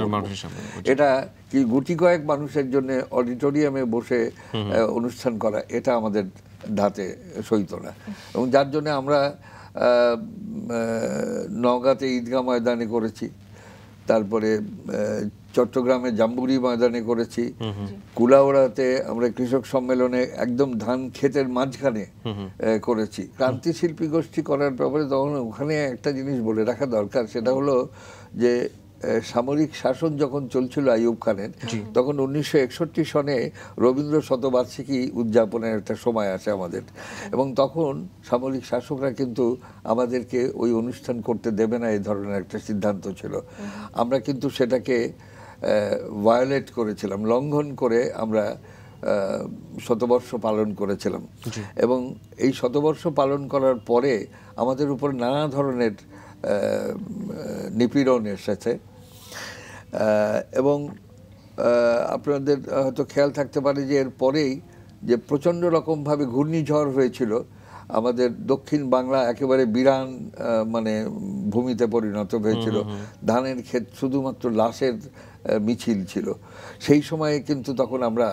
এটা কি গুটি কয়েক মানুষের জন্য অডিটোরিয়ামে বসে অনুষ্ঠান করা এটা আমাদের ধাতে সইত না এবং যার জন্য আমরা নওগাঁতে ঈদগাহ ময়দানে করেছি তারপরে চট্টগ্রামে জাম্বুরি ময়দানে করেছি কুলাউড়াতে আমরা কৃষক সম্মেলনে একদম ধান ক্ষেতের মাঝখানে করেছি ক্রান্তি শিল্পী গোষ্ঠী করার ব্যাপারে তখন ওখানে একটা জিনিস বলে রাখা দরকার সেটা হলো যে সামরিক শাসন যখন চলছিল আইয়ুব খানের তখন উনিশশো একষট্টি সনে রবীন্দ্র শতবার্ষিকী উদযাপনের একটা সময় আছে আমাদের এবং তখন সামরিক শাসকরা কিন্তু আমাদেরকে ওই অনুষ্ঠান করতে দেবে না এই ধরনের একটা সিদ্ধান্ত ছিল আমরা কিন্তু সেটাকে ভায়োলেট করেছিলাম লঙ্ঘন করে আমরা শতবর্ষ পালন করেছিলাম এবং এই শতবর্ষ পালন করার পরে আমাদের উপর নানা ধরনের নিপীড়ন এসেছে এবং আপনাদের হয়তো খেয়াল থাকতে পারে যে এর পরেই যে প্রচণ্ড রকমভাবে ঘূর্ণিঝড় হয়েছিল আমাদের দক্ষিণ বাংলা একেবারে বিরান মানে ভূমিতে পরিণত হয়েছিল ধানের ক্ষেত শুধুমাত্র লাশের মিছিল ছিল সেই সময়ে কিন্তু তখন আমরা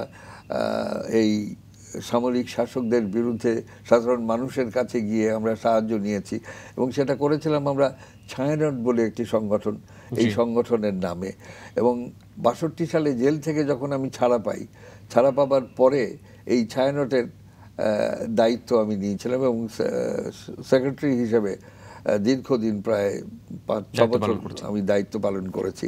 এই সামরিক শাসকদের বিরুদ্ধে সাধারণ মানুষের কাছে গিয়ে আমরা সাহায্য নিয়েছি এবং সেটা করেছিলাম আমরা ছায়ানট বলে একটি সংগঠন এই সংগঠনের নামে এবং বাষট্টি সালে জেল থেকে যখন আমি ছাড়া পাই ছাড়া পাবার পরে এই ছায়ানটের দায়িত্ব আমি নিয়েছিলাম এবং সেক্রেটারি হিসেবে দীর্ঘদিন প্রায় পাঁচ ছ বছর আমি দায়িত্ব পালন করেছি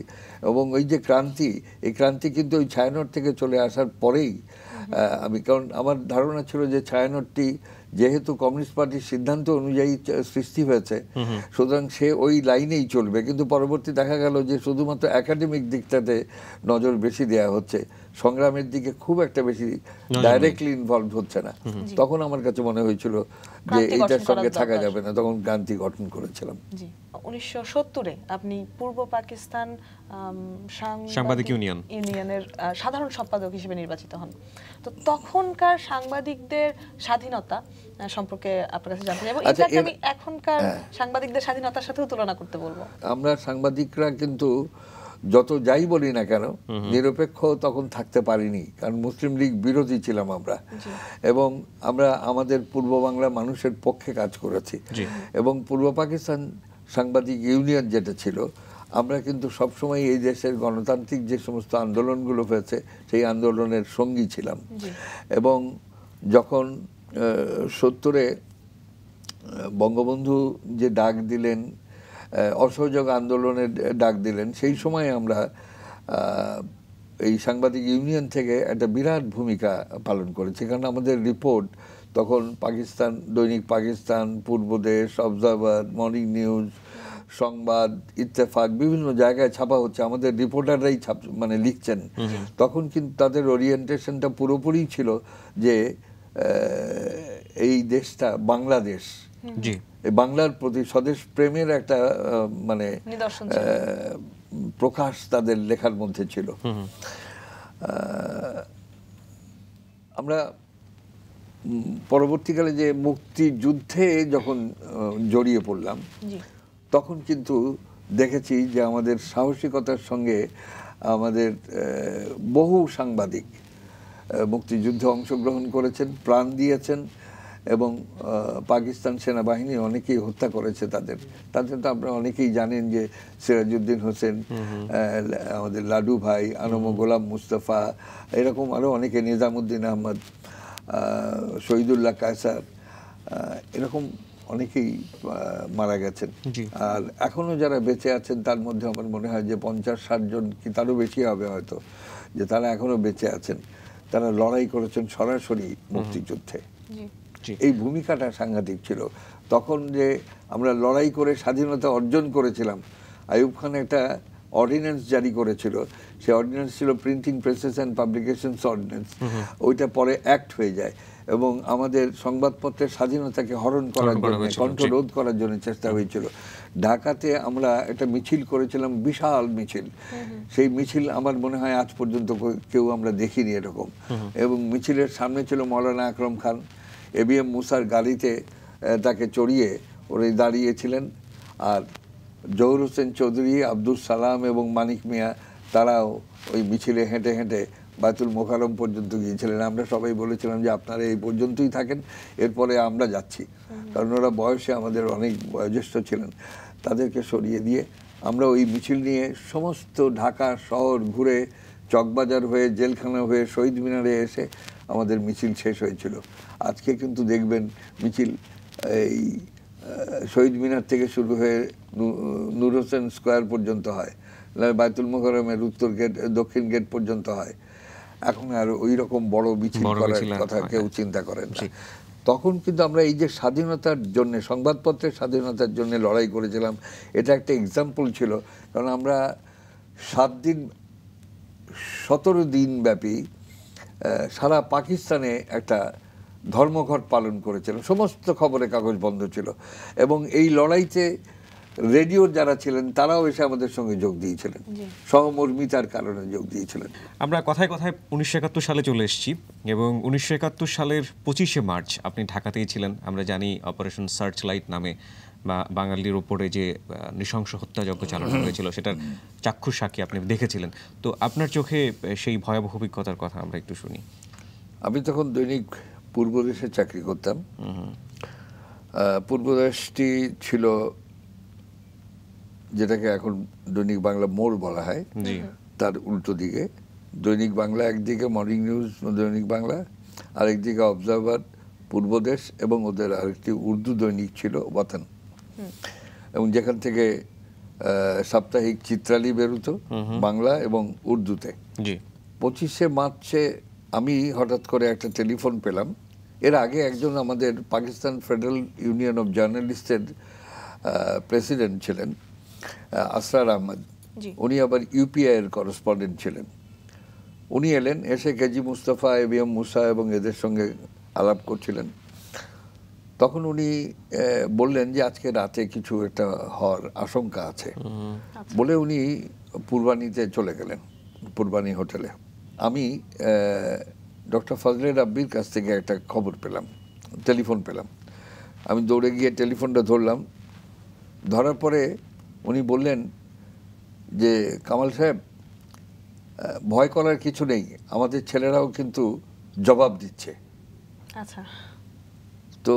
এবং ওই যে ক্রান্তি এই ক্রান্তি কিন্তু ওই ছায়ানট থেকে চলে আসার পরেই আমি কারণ আমার ধারণা ছিল যে ছায়ানটটি যেহেতু কমিউনিস্ট পার্টির সিদ্ধান্ত অনুযায়ী সৃষ্টি হয়েছে সুতরাং সে ওই লাইনেই চলবে কিন্তু পরবর্তী দেখা গেল যে শুধুমাত্র একাডেমিক দিকটাতে নজর বেশি দেয়া হচ্ছে সংগ্রামের দিকে খুব একটা বেশি ডাইরেক্টলি ইনভলভ হচ্ছে না তখন আমার কাছে মনে হয়েছিল যে এইটার সঙ্গে থাকা যাবে না তখন গান্ধী গঠন করেছিলাম উনিশশো আপনি পূর্ব পাকিস্তান সাংবাদিক ইউনিয়ন ইউনিয়নের সাধারণ সম্পাদক হিসেবে নির্বাচিত হন তো তখনকার সাংবাদিকদের স্বাধীনতা সম্পর্কে আপনার কাছে জানতে আচ্ছা, আমি এখনকার হ্যাঁ। সাংবাদিকদের স্বাধীনতার সাথেও তুলনা করতে বলবো আমরা সাংবাদিকরা কিন্তু যত যাই বলি না কেন নিরপেক্ষ তখন থাকতে পারিনি কারণ মুসলিম লীগ বিরোধী ছিলাম আমরা এবং আমরা আমাদের পূর্ব বাংলা মানুষের পক্ষে কাজ করেছি এবং পূর্ব পাকিস্তান সাংবাদিক ইউনিয়ন যেটা ছিল আমরা কিন্তু সবসময় এই দেশের গণতান্ত্রিক যে সমস্ত আন্দোলনগুলো হয়েছে সেই আন্দোলনের সঙ্গী ছিলাম এবং যখন সত্তরে বঙ্গবন্ধু যে ডাক দিলেন অসহযোগ আন্দোলনের ডাক দিলেন সেই সময় আমরা এই সাংবাদিক ইউনিয়ন থেকে একটা বিরাট ভূমিকা পালন করেছি কারণ আমাদের রিপোর্ট তখন Pakistan Dainik Pakistan Purbadesh Observer Morning News Sangbad Ittefaq বিভিন্ন জায়গায় ছাপা হচ্ছে আমাদের রিপোর্টাররাই ছাপ মানে লিখছেন তখন কিন্তু তাদের ওরিয়েন্টেশনটা পুরোপুরি ছিল যে এই দেশটা বাংলাদেশ জি বাংলার প্রতি স্বদেশ প্রেমের একটা মানে প্রকাশ তাদের লেখার মধ্যে ছিল আমরা পরবর্তীকালে যে মুক্তিযুদ্ধে যখন জড়িয়ে পড়লাম তখন কিন্তু দেখেছি যে আমাদের সাহসিকতার সঙ্গে আমাদের বহু সাংবাদিক মুক্তিযুদ্ধে অংশগ্রহণ করেছেন প্রাণ দিয়েছেন এবং পাকিস্তান সেনাবাহিনী অনেকেই হত্যা করেছে তাদের তাদের তো আপনারা অনেকেই জানেন যে সিরাজউদ্দিন হোসেন আমাদের লাডু ভাই আনম গোলাম মুস্তফা এরকম আরও অনেকে নিজামুদ্দিন আহমদ শহীদুল্লাহ কায়সার এরকম অনেকেই মারা গেছেন আর এখনও যারা বেঁচে আছেন তার মধ্যে আমার মনে হয় যে পঞ্চাশ ষাট জন কি তারও বেশি হবে হয়তো যে তারা এখনও বেঁচে আছেন তারা লড়াই করেছেন সরাসরি মুক্তিযুদ্ধে এই ভূমিকাটা সাংঘাতিক ছিল তখন যে আমরা লড়াই করে স্বাধীনতা অর্জন করেছিলাম আয়ুব খান একটা অর্ডিন্যান্স জারি করেছিল সে অর্ডিন্যান্স ছিল printing presses and publications ordinance ওইটা পরে অ্যাক্ট হয়ে যায় এবং আমাদের সংবাদপত্রের স্বাধীনতাকে হরণ করার জন্য কণ্ঠরোধ করার জন্য চেষ্টা হয়েছিল ঢাকাতে আমরা একটা মিছিল করেছিলাম বিশাল মিছিল সেই মিছিল আমার মনে হয় আজ পর্যন্ত কেউ আমরা দেখিনি এরকম এবং মিছিলের সামনে ছিল মৌলানা আকরম খান এবিএম মুসার গাড়িতে তাকে চড়িয়ে ওরে দাঁড়িয়েছিলেন আর জহুর হোসেন চৌধুরী আব্দুল সালাম এবং মানিক মিয়া তারাও ওই মিছিলে হেঁটে হেঁটে বাইতুল মোকারম পর্যন্ত গিয়েছিলেন আমরা সবাই বলেছিলাম যে আপনারা এই পর্যন্তই থাকেন এরপরে আমরা যাচ্ছি কারণ ওরা বয়সে আমাদের অনেক বয়োজ্যেষ্ঠ ছিলেন তাদেরকে সরিয়ে দিয়ে আমরা ওই মিছিল নিয়ে সমস্ত ঢাকা শহর ঘুরে চকবাজার হয়ে জেলখানা হয়ে শহীদ মিনারে এসে আমাদের মিছিল শেষ হয়েছিল আজকে কিন্তু দেখবেন মিছিল এই শহীদ মিনার থেকে শুরু হয়ে নূর হোসেন স্কোয়ার পর্যন্ত হয় বায়তুল মোকরমের উত্তর গেট দক্ষিণ গেট পর্যন্ত হয় এখন আর ওই রকম বড় মিছিল করার কথা কেউ চিন্তা করেন তখন কিন্তু আমরা এই যে স্বাধীনতার জন্য সংবাদপত্রের স্বাধীনতার জন্য লড়াই করেছিলাম এটা একটা এক্সাম্পল ছিল কারণ আমরা সাত দিন সতেরো দিন ব্যাপী সারা পাকিস্তানে একটা ধর্মঘট পালন করেছিলেন সমস্ত খবরের কাগজ বন্ধ ছিল এবং এই লড়াইতে রেডিওর যারা ছিলেন তারাও এসে আমাদের সঙ্গে যোগ দিয়েছিলেন সহমর্মিতার কারণে যোগ দিয়েছিলেন আমরা কথায় কথায় উনিশশো একাত্তর সালে চলে এসেছি এবং উনিশশো একাত্তর সালের পঁচিশে মার্চ আপনি ঢাকাতেই ছিলেন আমরা জানি অপারেশন সার্চ লাইট নামে বা বাঙালির ওপরে যে নৃশংস হত্যাযজ্ঞ চালানো হয়েছিল সেটার চাক্ষুষ সাক্ষী আপনি দেখেছিলেন তো আপনার চোখে সেই ভয়াবহ অভিজ্ঞতার কথা আমরা একটু শুনি আমি তখন দৈনিক পূর্বদেশে চাকরি করতাম পূর্বদেশটি ছিল যেটাকে এখন দৈনিক বাংলা মোড় বলা হয় তার উল্টো দিকে দৈনিক বাংলা একদিকে মর্নিং নিউজ দৈনিক বাংলা আরেকদিকে অবজারভার পূর্বদেশ এবং ওদের আরেকটি উর্দু দৈনিক ছিল বাতান এবং যেখান থেকে সাপ্তাহিক চিত্রালি বেরোতো বাংলা এবং উর্দুতে পঁচিশে মার্চে আমি হঠাৎ করে একটা টেলিফোন পেলাম এর আগে একজন আমাদের পাকিস্তান ফেডারেল ইউনিয়ন অফ জার্নালিস্টের প্রেসিডেন্ট ছিলেন আসরার আহমদ উনি আবার ইউপিআইয়ের করসপন্ডেন্ট ছিলেন উনি এলেন এসে কেজি মুস্তফা এবিএম মুসা এবং এদের সঙ্গে আলাপ করছিলেন তখন উনি বললেন যে আজকে রাতে কিছু একটা হওয়ার আশঙ্কা আছে বলে উনি পূর্বাণীতে চলে গেলেন পূর্বাণী হোটেলে আমি ডক্টর ফজলে রাব্বির কাছ থেকে একটা খবর পেলাম টেলিফোন পেলাম আমি দৌড়ে গিয়ে টেলিফোনটা ধরলাম ধরার পরে উনি বললেন যে কামাল সাহেব ভয় করার কিছু নেই আমাদের ছেলেরাও কিন্তু জবাব দিচ্ছে আচ্ছা তো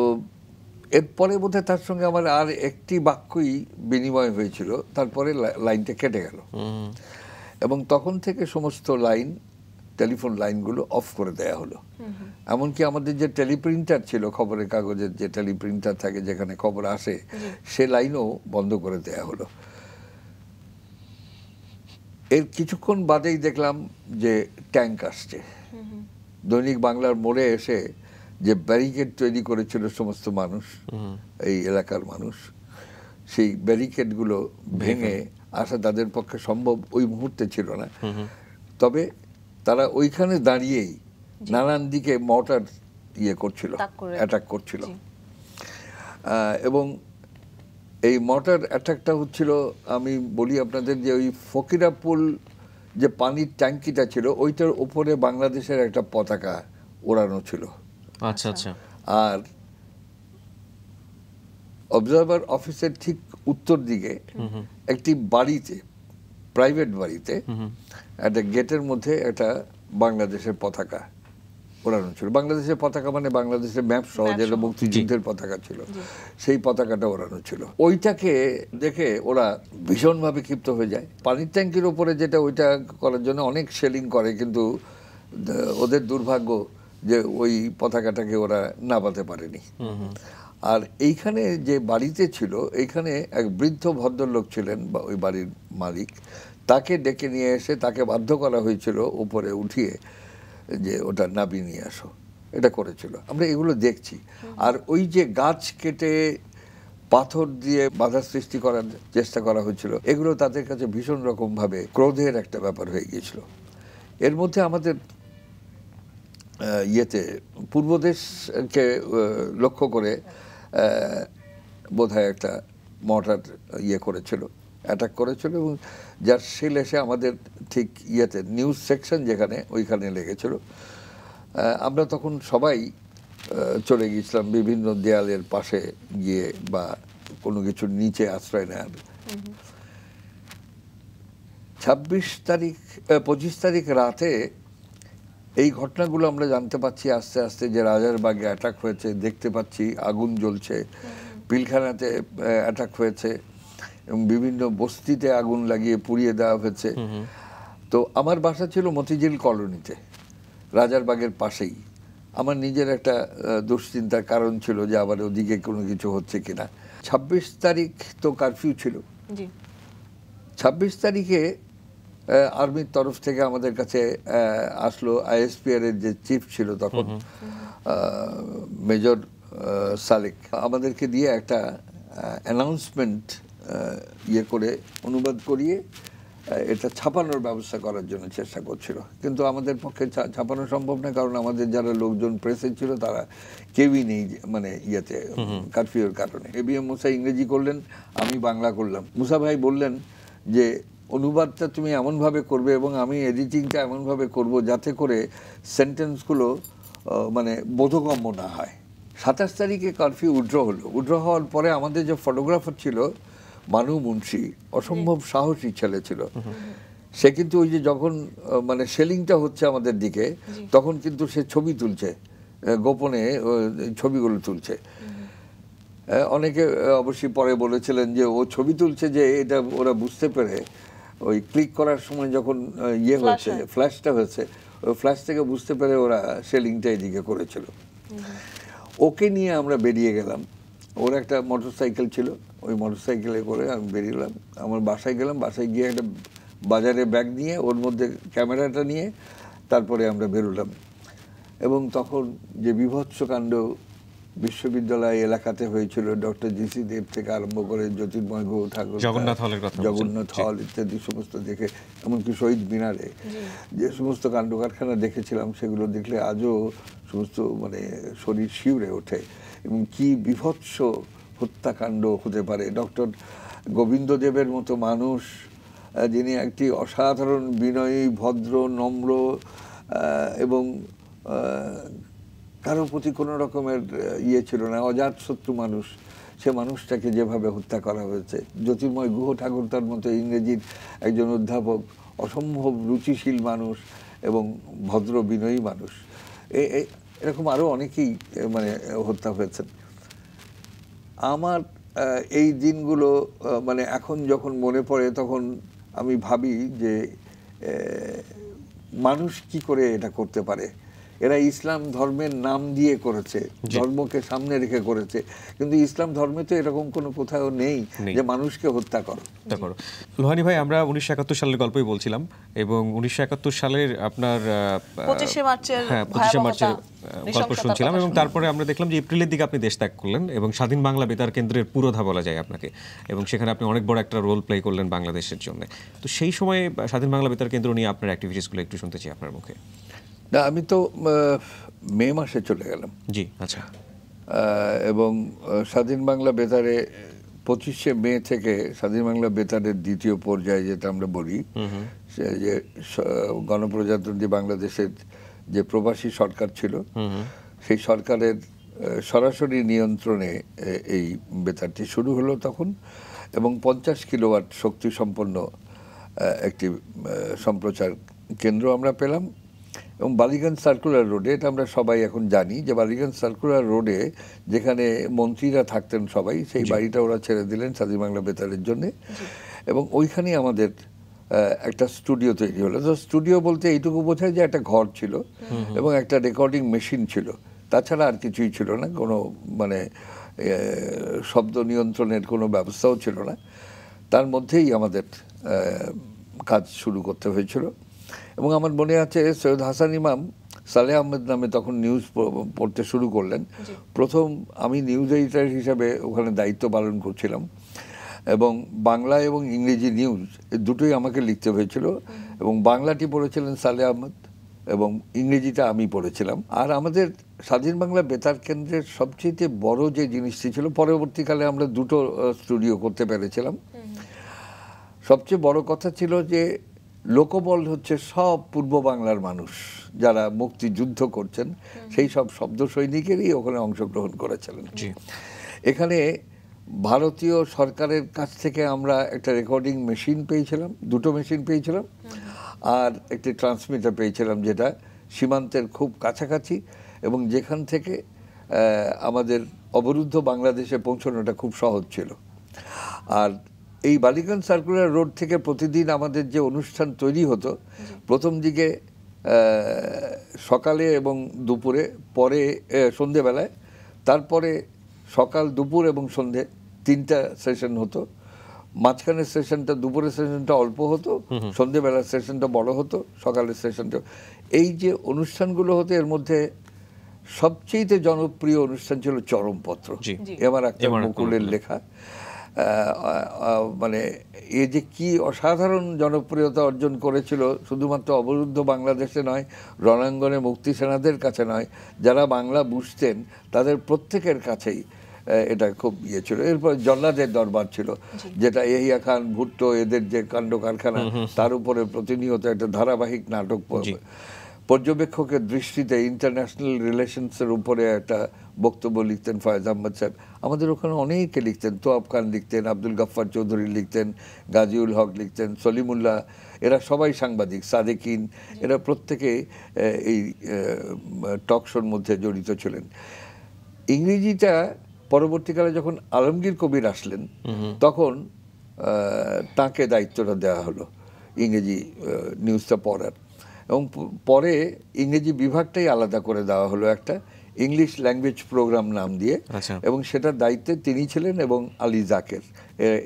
এরপরে বোধ তার সঙ্গে আমার আর একটি বাক্যই বিনিময় হয়েছিল তারপরে লাইনটা কেটে গেল এবং তখন থেকে সমস্ত লাইন টেলিফোন লাইনগুলো অফ করে দেয়া হলো এমনকি আমাদের যে টেলিপ্রিন্টার ছিল খবরের কাগজের যে টেলিপ্রিন্টার থাকে যেখানে খবর আসে সে লাইনও বন্ধ করে দেয়া হলো এর কিছুক্ষণ বাদেই দেখলাম যে ট্যাঙ্ক আসছে দৈনিক বাংলার মোড়ে এসে যে ব্যারিকেড তৈরি করেছিল সমস্ত মানুষ এই এলাকার মানুষ সেই ব্যারিকেডগুলো ভেঙে আসা তাদের পক্ষে সম্ভব ওই মুহূর্তে ছিল না তবে তারা ওইখানে দাঁড়িয়েই নানান দিকে মর্টার ইয়ে করছিল অ্যাটাক করছিল এবং এই মর্টার অ্যাটাকটা হচ্ছিল আমি বলি আপনাদের যে ওই ফকিরাপুল যে পানির ট্যাঙ্কিটা ছিল ওইটার উপরে বাংলাদেশের একটা পতাকা ওড়ানো ছিল আচ্ছা আচ্ছা আর অবজারভার অফিসের ঠিক উত্তর দিকে একটি বাড়িতে প্রাইভেট বাড়িতে একটা গেটের মধ্যে একটা বাংলাদেশের পতাকা ওড়ানো ছিল বাংলাদেশের পতাকা মানে বাংলাদেশের ম্যাপ সহ যেটা মুক্তিযুদ্ধের পতাকা ছিল সেই পতাকাটা ওড়ানো ছিল ওইটাকে দেখে ওরা ভীষণভাবে ক্ষিপ্ত হয়ে যায় পানির ট্যাঙ্কির ওপরে যেটা ওইটা করার জন্য অনেক সেলিং করে কিন্তু ওদের দুর্ভাগ্য যে ওই পতাকাটাকে ওরা নামাতে পারেনি আর এইখানে যে বাড়িতে ছিল এইখানে এক বৃদ্ধ ভদ্রলোক ছিলেন বা ওই বাড়ির মালিক তাকে ডেকে নিয়ে এসে তাকে বাধ্য করা হয়েছিল উপরে উঠিয়ে যে ওটা নাবি নিয়ে আসো এটা করেছিল আমরা এগুলো দেখছি আর ওই যে গাছ কেটে পাথর দিয়ে বাধা সৃষ্টি করার চেষ্টা করা হয়েছিল এগুলো তাদের কাছে ভীষণ রকমভাবে ক্রোধের একটা ব্যাপার হয়ে গিয়েছিল এর মধ্যে আমাদের ইয়েতে পূর্বদেশকে লক্ষ্য করে বোধহয় একটা মর্টার ইয়ে করেছিল অ্যাটাক করেছিল এবং যার সেল এসে আমাদের ঠিক ইয়েতে নিউজ সেকশন যেখানে ওইখানে লেগেছিল আমরা তখন সবাই চলে গিয়েছিলাম বিভিন্ন দেয়ালের পাশে গিয়ে বা কোনো কিছুর নিচে আশ্রয় নেওয়ার ছাব্বিশ তারিখ পঁচিশ তারিখ রাতে এই ঘটনাগুলো আমরা জানতে পাচ্ছি আস্তে আস্তে যে রাজার বাগে অ্যাটাক হয়েছে দেখতে পাচ্ছি আগুন জ্বলছে পিলখানাতে অ্যাটাক হয়েছে এবং বিভিন্ন বস্তিতে আগুন লাগিয়ে পুড়িয়ে দেওয়া হয়েছে তো আমার বাসা ছিল মতিঝিল কলোনিতে রাজারবাগের পাশেই আমার নিজের একটা দুশ্চিন্তার কারণ ছিল যে আবার ওদিকে কোনো কিছু হচ্ছে কিনা ২৬ তারিখ তো কারফিউ ছিল ২৬ তারিখে আর্মির তরফ থেকে আমাদের কাছে আসলো আইএসপিআর এর যে চিফ ছিল তখন মেজর সালেক আমাদেরকে দিয়ে একটা অ্যানাউন্সমেন্ট ইয়ে করে অনুবাদ করিয়ে এটা ছাপানোর ব্যবস্থা করার জন্য চেষ্টা করছিল কিন্তু আমাদের পক্ষে ছাপানো সম্ভব না কারণ আমাদের যারা লোকজন প্রেসে ছিল তারা কেউই নেই মানে ইয়েতে কারফিউর কারণে এ বি এম মুসা ইংরেজি করলেন আমি বাংলা করলাম মুসা ভাই বললেন যে অনুবাদটা তুমি এমনভাবে করবে এবং আমি এডিটিংটা এমনভাবে করব যাতে করে সেন্টেন্সগুলো মানে বোধগম্য না হয় সাতাশ তারিখে কারফিউ উড্র হলো উড্র হওয়ার পরে আমাদের যে ফটোগ্রাফার ছিল মানু মুন্সি অসম্ভব সাহসী ছেলে ছিল সে কিন্তু ওই যে যখন মানে সেলিংটা হচ্ছে আমাদের দিকে তখন কিন্তু সে ছবি তুলছে গোপনে ছবিগুলো তুলছে অনেকে অবশ্যই পরে বলেছিলেন যে ও ছবি তুলছে যে এটা ওরা বুঝতে পেরে ওই ক্লিক করার সময় যখন ইয়ে হয়েছে ফ্ল্যাশটা হয়েছে ওই ফ্ল্যাশ থেকে বুঝতে পেরে ওরা সেলিংটা এদিকে করেছিল ওকে নিয়ে আমরা বেরিয়ে গেলাম ওর একটা মোটর সাইকেল ছিল ওই মোটর সাইকেলে করে আমি বেরিয়েলাম আমার বাসায় গেলাম বাসায় গিয়ে একটা বাজারে ব্যাগ নিয়ে ওর মধ্যে ক্যামেরাটা নিয়ে তারপরে আমরা বেরোলাম এবং তখন যে বিভৎসকাণ্ড কাণ্ড বিশ্ববিদ্যালয় এলাকাতে হয়েছিল ডক্টর জিসি দেব থেকে আরম্ভ করে জ্যোতির্ময় গৌ ঠাকুর জগন্নাথ হলের কথা জগন্নাথ হল ইত্যাদি সমস্ত দেখে এমনকি শহীদ মিনারে যে সমস্ত কাণ্ড কারখানা দেখেছিলাম সেগুলো দেখলে আজও সমস্ত মানে শরীর শিউরে ওঠে এবং কি বিভৎস হত্যাকাণ্ড হতে পারে ডক্টর গোবিন্দদেবের মতো মানুষ যিনি একটি অসাধারণ বিনয়ী ভদ্র নম্র এবং কারোর প্রতি কোনো রকমের ইয়ে ছিল না অজাত শত্রু মানুষ সে মানুষটাকে যেভাবে হত্যা করা হয়েছে জ্যোতির্ময় গুহ ঠাকুর তার মতো ইংরেজির একজন অধ্যাপক অসম্ভব রুচিশীল মানুষ এবং ভদ্র বিনয়ী মানুষ এরকম আরও অনেকেই মানে হত্যা হয়েছেন আমার এই দিনগুলো মানে এখন যখন মনে পড়ে তখন আমি ভাবি যে মানুষ কি করে এটা করতে পারে এরা ইসলাম ধর্মের নাম দিয়ে করেছে ধর্মকে সামনে রেখে করেছে কিন্তু ইসলাম ধর্মে তো এরকম কোনো কোথাও নেই যে মানুষকে হত্যা করো হত্যা করো লোহানি ভাই আমরা উনিশশো একাত্তর সালের গল্পই বলছিলাম এবং উনিশশো একাত্তর সালের আপনার পঁচিশে মার্চের হ্যাঁ, পঁচিশে মার্চের গল্প শুনছিলাম এবং তারপরে আমরা দেখলাম যে এপ্রিলের দিকে আপনি দেশ ত্যাগ করলেন এবং স্বাধীন বাংলা বেতার কেন্দ্রের পুরোধা বলা যায় আপনাকে এবং সেখানে আপনি অনেক বড় একটা রোল প্লে করলেন বাংলাদেশের জন্য তো সেই সময় স্বাধীন বাংলা বেতার কেন্দ্র নিয়ে আপনার অ্যাক্টিভিটিসগুলো একটু শুনতে চাই আপনার মুখে না আমি তো মে মাসে চলে গেলাম জি আচ্ছা এবং স্বাধীন বাংলা বেতারে পঁচিশে মে থেকে স্বাধীন বাংলা বেতারের দ্বিতীয় পর্যায়ে যেটা আমরা বলি যে গণপ্রজাতন্ত্রী বাংলাদেশের যে প্রবাসী সরকার ছিল সেই সরকারের সরাসরি নিয়ন্ত্রণে এই বেতারটি শুরু হলো তখন এবং পঞ্চাশ কিলোওয়াট শক্তি সম্পন্ন একটি সম্প্রচার কেন্দ্র আমরা পেলাম এবং বালিগঞ্জ সার্কুলার রোডে এটা আমরা সবাই এখন জানি যে বালিগঞ্জ সার্কুলার রোডে যেখানে মন্ত্রীরা থাকতেন সবাই সেই বাড়িটা ওরা ছেড়ে দিলেন স্বাধীন বাংলা বেতারের জন্যে এবং ওইখানেই আমাদের একটা স্টুডিও তৈরি হলো তো স্টুডিও বলতে এইটুকু বোঝায় যে একটা ঘর ছিল এবং একটা রেকর্ডিং মেশিন ছিল তাছাড়া আর কিছুই ছিল না কোনো মানে শব্দ নিয়ন্ত্রণের কোনো ব্যবস্থাও ছিল না তার মধ্যেই আমাদের কাজ শুরু করতে হয়েছিল এবং আমার মনে আছে সৈয়দ হাসান ইমাম সালে আহমেদ নামে তখন নিউজ পড়তে শুরু করলেন প্রথম আমি নিউজ এডিটার হিসাবে ওখানে দায়িত্ব পালন করছিলাম এবং বাংলা এবং ইংরেজি নিউজ দুটোই আমাকে লিখতে হয়েছিল এবং বাংলাটি পড়েছিলেন সালে আহমদ এবং ইংরেজিটা আমি পড়েছিলাম আর আমাদের স্বাধীন বাংলা বেতার কেন্দ্রের সবচেয়ে বড় যে জিনিসটি ছিল পরবর্তীকালে আমরা দুটো স্টুডিও করতে পেরেছিলাম সবচেয়ে বড় কথা ছিল যে লোকবল হচ্ছে সব পূর্ব বাংলার মানুষ যারা মুক্তিযুদ্ধ করছেন সেই সব শব্দ সৈনিকেরই ওখানে অংশগ্রহণ করেছিলেন এখানে ভারতীয় সরকারের কাছ থেকে আমরা একটা রেকর্ডিং মেশিন পেয়েছিলাম দুটো মেশিন পেয়েছিলাম আর একটি ট্রান্সমিটার পেয়েছিলাম যেটা সীমান্তের খুব কাছাকাছি এবং যেখান থেকে আমাদের অবরুদ্ধ বাংলাদেশে পৌঁছানোটা খুব সহজ ছিল আর এই বালিগঞ্জ সার্কুলার রোড থেকে প্রতিদিন আমাদের যে অনুষ্ঠান তৈরি হতো প্রথম দিকে সকালে এবং দুপুরে পরে সন্ধেবেলায় তারপরে সকাল দুপুর এবং সন্ধে তিনটা সেশন হতো মাঝখানের সেশনটা দুপুরের সেশনটা অল্প হতো সন্ধেবেলার সেশনটা বড় হতো সকালের সেশনটা এই যে অনুষ্ঠানগুলো হতো এর মধ্যে সবচেয়ে জনপ্রিয় অনুষ্ঠান ছিল চরমপত্র এবার একটা মুকুলের লেখা মানে এ যে কি অসাধারণ জনপ্রিয়তা অর্জন করেছিল শুধুমাত্র অবরুদ্ধ বাংলাদেশে নয় রণাঙ্গনে মুক্তি সেনাদের কাছে নয় যারা বাংলা বুঝতেন তাদের প্রত্যেকের কাছেই এটা খুব ইয়ে ছিল এরপর জল্লাদের দরবার ছিল যেটা এহিয়া খান ভুট্টো এদের যে কাণ্ড কারখানা তার উপরে প্রতিনিয়ত একটা ধারাবাহিক নাটক পড়বে পর্যবেক্ষকের দৃষ্টিতে ইন্টারন্যাশনাল রিলেশনসের উপরে একটা বক্তব্য লিখতেন ফয়েজ আহমদ সাহেব আমাদের ওখানে অনেকে লিখতেন তোয়াব খান লিখতেন আব্দুল গাফার চৌধুরী লিখতেন গাজিউল হক লিখতেন সলিমুল্লাহ এরা সবাই সাংবাদিক সাদেকিন এরা প্রত্যেকে এই টকশোর মধ্যে জড়িত ছিলেন ইংরেজিটা পরবর্তীকালে যখন আলমগীর কবির আসলেন তখন তাকে দায়িত্বটা দেওয়া হলো ইংরেজি নিউজটা পড়ার এবং পরে ইংরেজি বিভাগটাই আলাদা করে দেওয়া হলো একটা ইংলিশ ল্যাঙ্গুয়েজ প্রোগ্রাম নাম দিয়ে আচ্ছা। এবং সেটার দায়িত্বে তিনি ছিলেন এবং আলী জাকের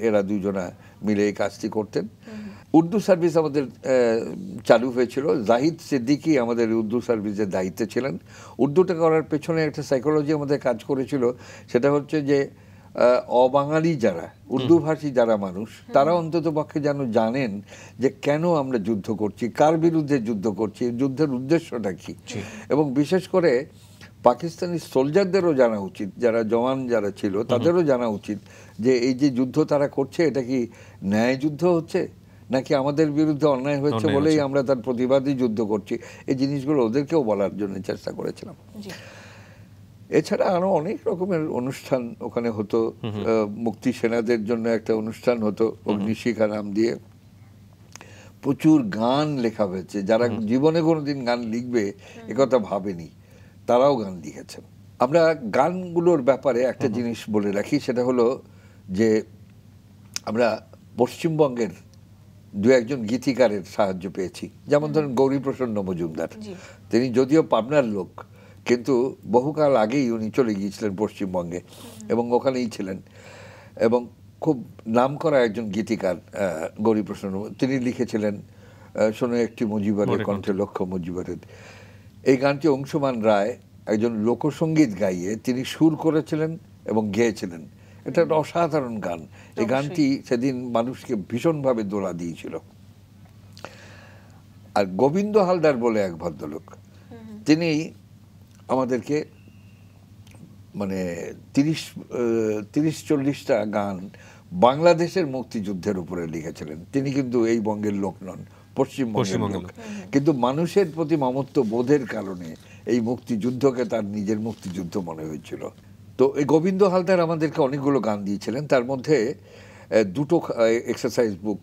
এরা দুজনা মিলে এই কাজটি করতেন উর্দু সার্ভিস আমাদের চালু হয়েছিল জাহিদ সিদ্দিকি আমাদের উর্দু সার্ভিসের দায়িত্বে ছিলেন উর্দুটা করার পেছনে একটা সাইকোলজি আমাদের কাজ করেছিল সেটা হচ্ছে যে অবাঙালি যারা উর্দুভাষী যারা মানুষ তারা অন্তত পক্ষে যেন জানেন যে কেন আমরা যুদ্ধ করছি কার বিরুদ্ধে যুদ্ধ করছি যুদ্ধের উদ্দেশ্যটা কি এবং বিশেষ করে পাকিস্তানি সোলজারদেরও জানা উচিত যারা জওয়ান যারা ছিল তাদেরও জানা উচিত যে এই যে যুদ্ধ তারা করছে এটা কি ন্যায় যুদ্ধ হচ্ছে নাকি আমাদের বিরুদ্ধে অন্যায় হয়েছে বলেই আমরা তার প্রতিবাদী যুদ্ধ করছি এই জিনিসগুলো ওদেরকেও বলার জন্য চেষ্টা করেছিলাম এছাড়া আরো অনেক রকমের অনুষ্ঠান ওখানে হতো মুক্তি সেনাদের জন্য একটা অনুষ্ঠান হতো অগ্নিশিখা নাম দিয়ে প্রচুর গান লেখা হয়েছে যারা জীবনে কোনোদিন গান লিখবে একথা ভাবেনি তারাও গান লিখেছেন আমরা গানগুলোর ব্যাপারে একটা জিনিস বলে রাখি সেটা হলো যে আমরা পশ্চিমবঙ্গের দু একজন গীতিকারের সাহায্য পেয়েছি যেমন ধরেন গৌরীপ্রসন্ন মজুমদার তিনি যদিও পাবনার লোক কিন্তু বহুকাল আগেই উনি চলে গিয়েছিলেন পশ্চিমবঙ্গে এবং ওখানেই ছিলেন এবং খুব নাম করা একজন গীতিকার গৌরীপ্রসন্ন তিনি লিখেছিলেন শোনো একটি মুজিবারের কণ্ঠে লক্ষ্য মুজিবারের এই গানটি অংশমান রায় একজন লোকসঙ্গীত গাইয়ে তিনি সুর করেছিলেন এবং গেয়েছিলেন এটা একটা অসাধারণ গান এই গানটি সেদিন মানুষকে ভীষণভাবে দোলা দিয়েছিল আর গোবিন্দ হালদার বলে এক ভদ্রলোক তিনি আমাদেরকে মানে তিরিশ তিরিশ চল্লিশটা গান বাংলাদেশের মুক্তিযুদ্ধের উপরে লিখেছিলেন তিনি কিন্তু এই বঙ্গের লোক নন পশ্চিমবঙ্গের লোক কিন্তু মানুষের প্রতি মামত্ব বোধের কারণে এই মুক্তিযুদ্ধকে তার নিজের মুক্তিযুদ্ধ মনে হয়েছিল তো এই গোবিন্দ হালদার আমাদেরকে অনেকগুলো গান দিয়েছিলেন তার মধ্যে দুটো এক্সারসাইজ বুক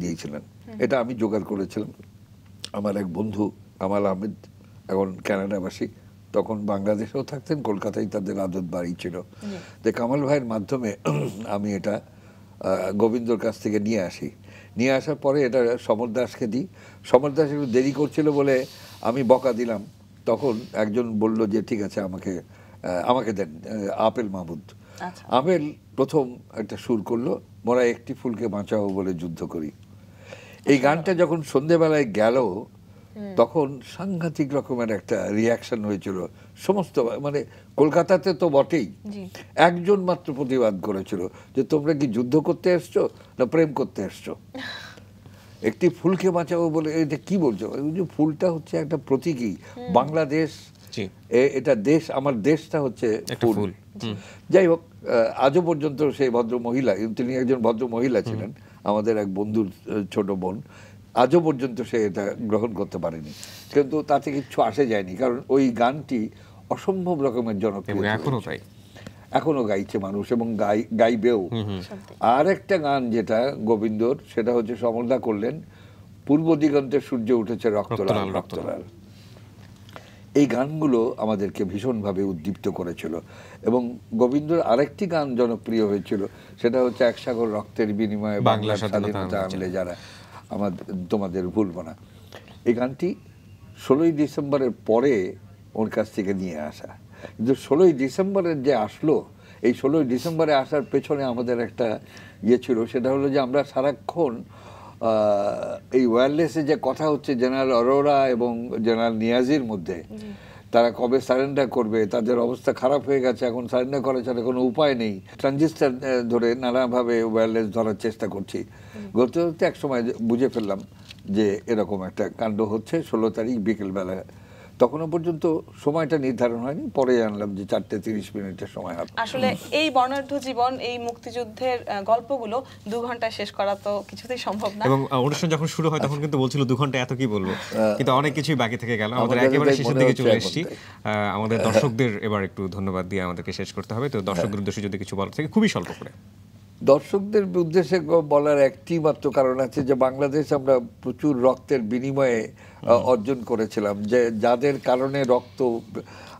দিয়েছিলেন এটা আমি জোগাড় করেছিলাম আমার এক বন্ধু আমাল আহমেদ এখন ক্যানাডাবাসী তখন বাংলাদেশেও থাকতেন কলকাতায় তাদের আদত বাড়ি ছিল যে কামাল ভাইয়ের মাধ্যমে *clears throat* আমি এটা গোবিন্দর কাছ থেকে নিয়ে আসি নিয়ে আসার পরে এটা সমর দাসকে দিই সমর দাস একটু দেরি করছিল বলে আমি বকা দিলাম তখন একজন বলল যে ঠিক আছে আমাকে আমাকে দেন আপেল মাহবুদ আচ্ছা। আপেল প্রথম একটা সুর করলো মোরা একটি ফুলকে বাঁচাও বলে যুদ্ধ করি এই গানটা যখন সন্ধেবেলায় গেল তখন সাংঘাতিক রকমের একটা রিয়াকশন হয়েছিল সমস্ত মানে কলকাতাতে তো বটেই একজন মাত্র প্রতিবাদ করেছিল যে তোমরা কি যুদ্ধ করতে এসছো না প্রেম করতে এসছো *laughs* একটি ফুলকে বাঁচাবো বলে এটা কি বলছো ফুলটা হচ্ছে একটা প্রতীকী বাংলাদেশ এটা দেশ আমার দেশটা হচ্ছে ফুল যাই হোক আজও পর্যন্ত সেই ভদ্র মহিলা তিনি একজন ভদ্র মহিলা ছিলেন আমাদের এক বন্ধুর ছোট বোন আজও পর্যন্ত সে এটা গ্রহণ করতে পারেনি কিন্তু তাতে কিছু আসে যায়নি কারণ ওই গানটি অসম্ভব রকমের জনপ্রিয় এখনো তাই এখনো গাইছে মানুষ এবং গাই গাইবেও আর একটা গান যেটা গোবিন্দর সেটা হচ্ছে সমলদা করলেন পূর্ব দিগন্তের সূর্য উঠেছে রক্তলাল রক্তলাল এই গানগুলো আমাদেরকে ভীষণভাবে উদ্দীপ্ত করেছিল এবং গোবিন্দর আরেকটি গান জনপ্রিয় হয়েছিল সেটা হচ্ছে এক সাগর রক্তের বিনিময়ে বাংলা স্বাধীনতা আনলে যারা আমাদের তোমাদের ভুলব না এই গানটি ষোলোই ডিসেম্বরের পরে ওর কাছ থেকে নিয়ে আসা কিন্তু ষোলোই ডিসেম্বরের যে আসলো এই ষোলোই ডিসেম্বরে আসার পেছনে আমাদের একটা ইয়ে ছিল সেটা হলো যে আমরা সারাক্ষণ এই ওয়্যারলেসে যে কথা হচ্ছে জেনারেল অরোরা এবং জেনারেল নিয়াজির মধ্যে তারা কবে সারেন্ডার করবে তাদের অবস্থা খারাপ হয়ে গেছে এখন সারেন্ডার করা ছাড়া কোনো উপায় নেই ট্রানজিস্টার ধরে নানাভাবে ওয়্যারলেস ধরার চেষ্টা করছি গত এক সময় বুঝে ফেললাম যে এরকম একটা কাণ্ড হচ্ছে ষোলো তারিখ বিকেলবেলা তখনও পর্যন্ত সময়টা নির্ধারণ হয়নি পরে জানলাম যে চারটে তিরিশ মিনিটের সময় হবে আসলে এই বর্ণাঢ্য জীবন এই মুক্তিযুদ্ধের গল্পগুলো দু ঘন্টা শেষ করা তো কিছুতেই সম্ভব না এবং অনুষ্ঠান যখন শুরু হয় তখন কিন্তু বলছিল দু ঘন্টা এত কি বলবো কিন্তু অনেক কিছুই বাকি থেকে গেল আমাদের একেবারে শেষের দিকে চলে এসেছি আমাদের দর্শকদের এবার একটু ধন্যবাদ দিয়ে আমাদেরকে শেষ করতে হবে তো দর্শকদের উদ্দেশ্যে যদি কিছু বলার থাকে খুবই স্বল্প করে দর্শকদের উদ্দেশ্যে বলার একটি মাত্র কারণ আছে যে বাংলাদেশ আমরা প্রচুর রক্তের বিনিময়ে অর্জন করেছিলাম যে যাদের কারণে রক্ত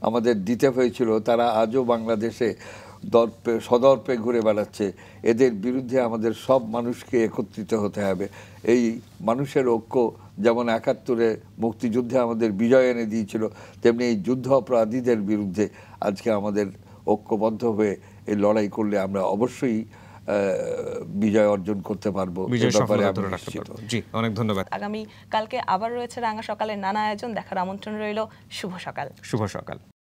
আমাদের দিতে হয়েছিল তারা আজও বাংলাদেশে দর্পে সদর্পে ঘুরে বেড়াচ্ছে এদের বিরুদ্ধে আমাদের সব মানুষকে একত্রিত হতে হবে এই মানুষের ঐক্য যেমন একাত্তরে মুক্তিযুদ্ধে আমাদের বিজয় এনে দিয়েছিল তেমনি এই যুদ্ধ অপরাধীদের বিরুদ্ধে আজকে আমাদের ঐক্যবদ্ধ হয়ে এই লড়াই করলে আমরা অবশ্যই বিজয় অর্জন করতে পারবো অনেক ধন্যবাদ আগামী কালকে আবার রয়েছে রাঙা সকালের নানা আয়োজন দেখার আমন্ত্রণ রইল শুভ সকাল শুভ সকাল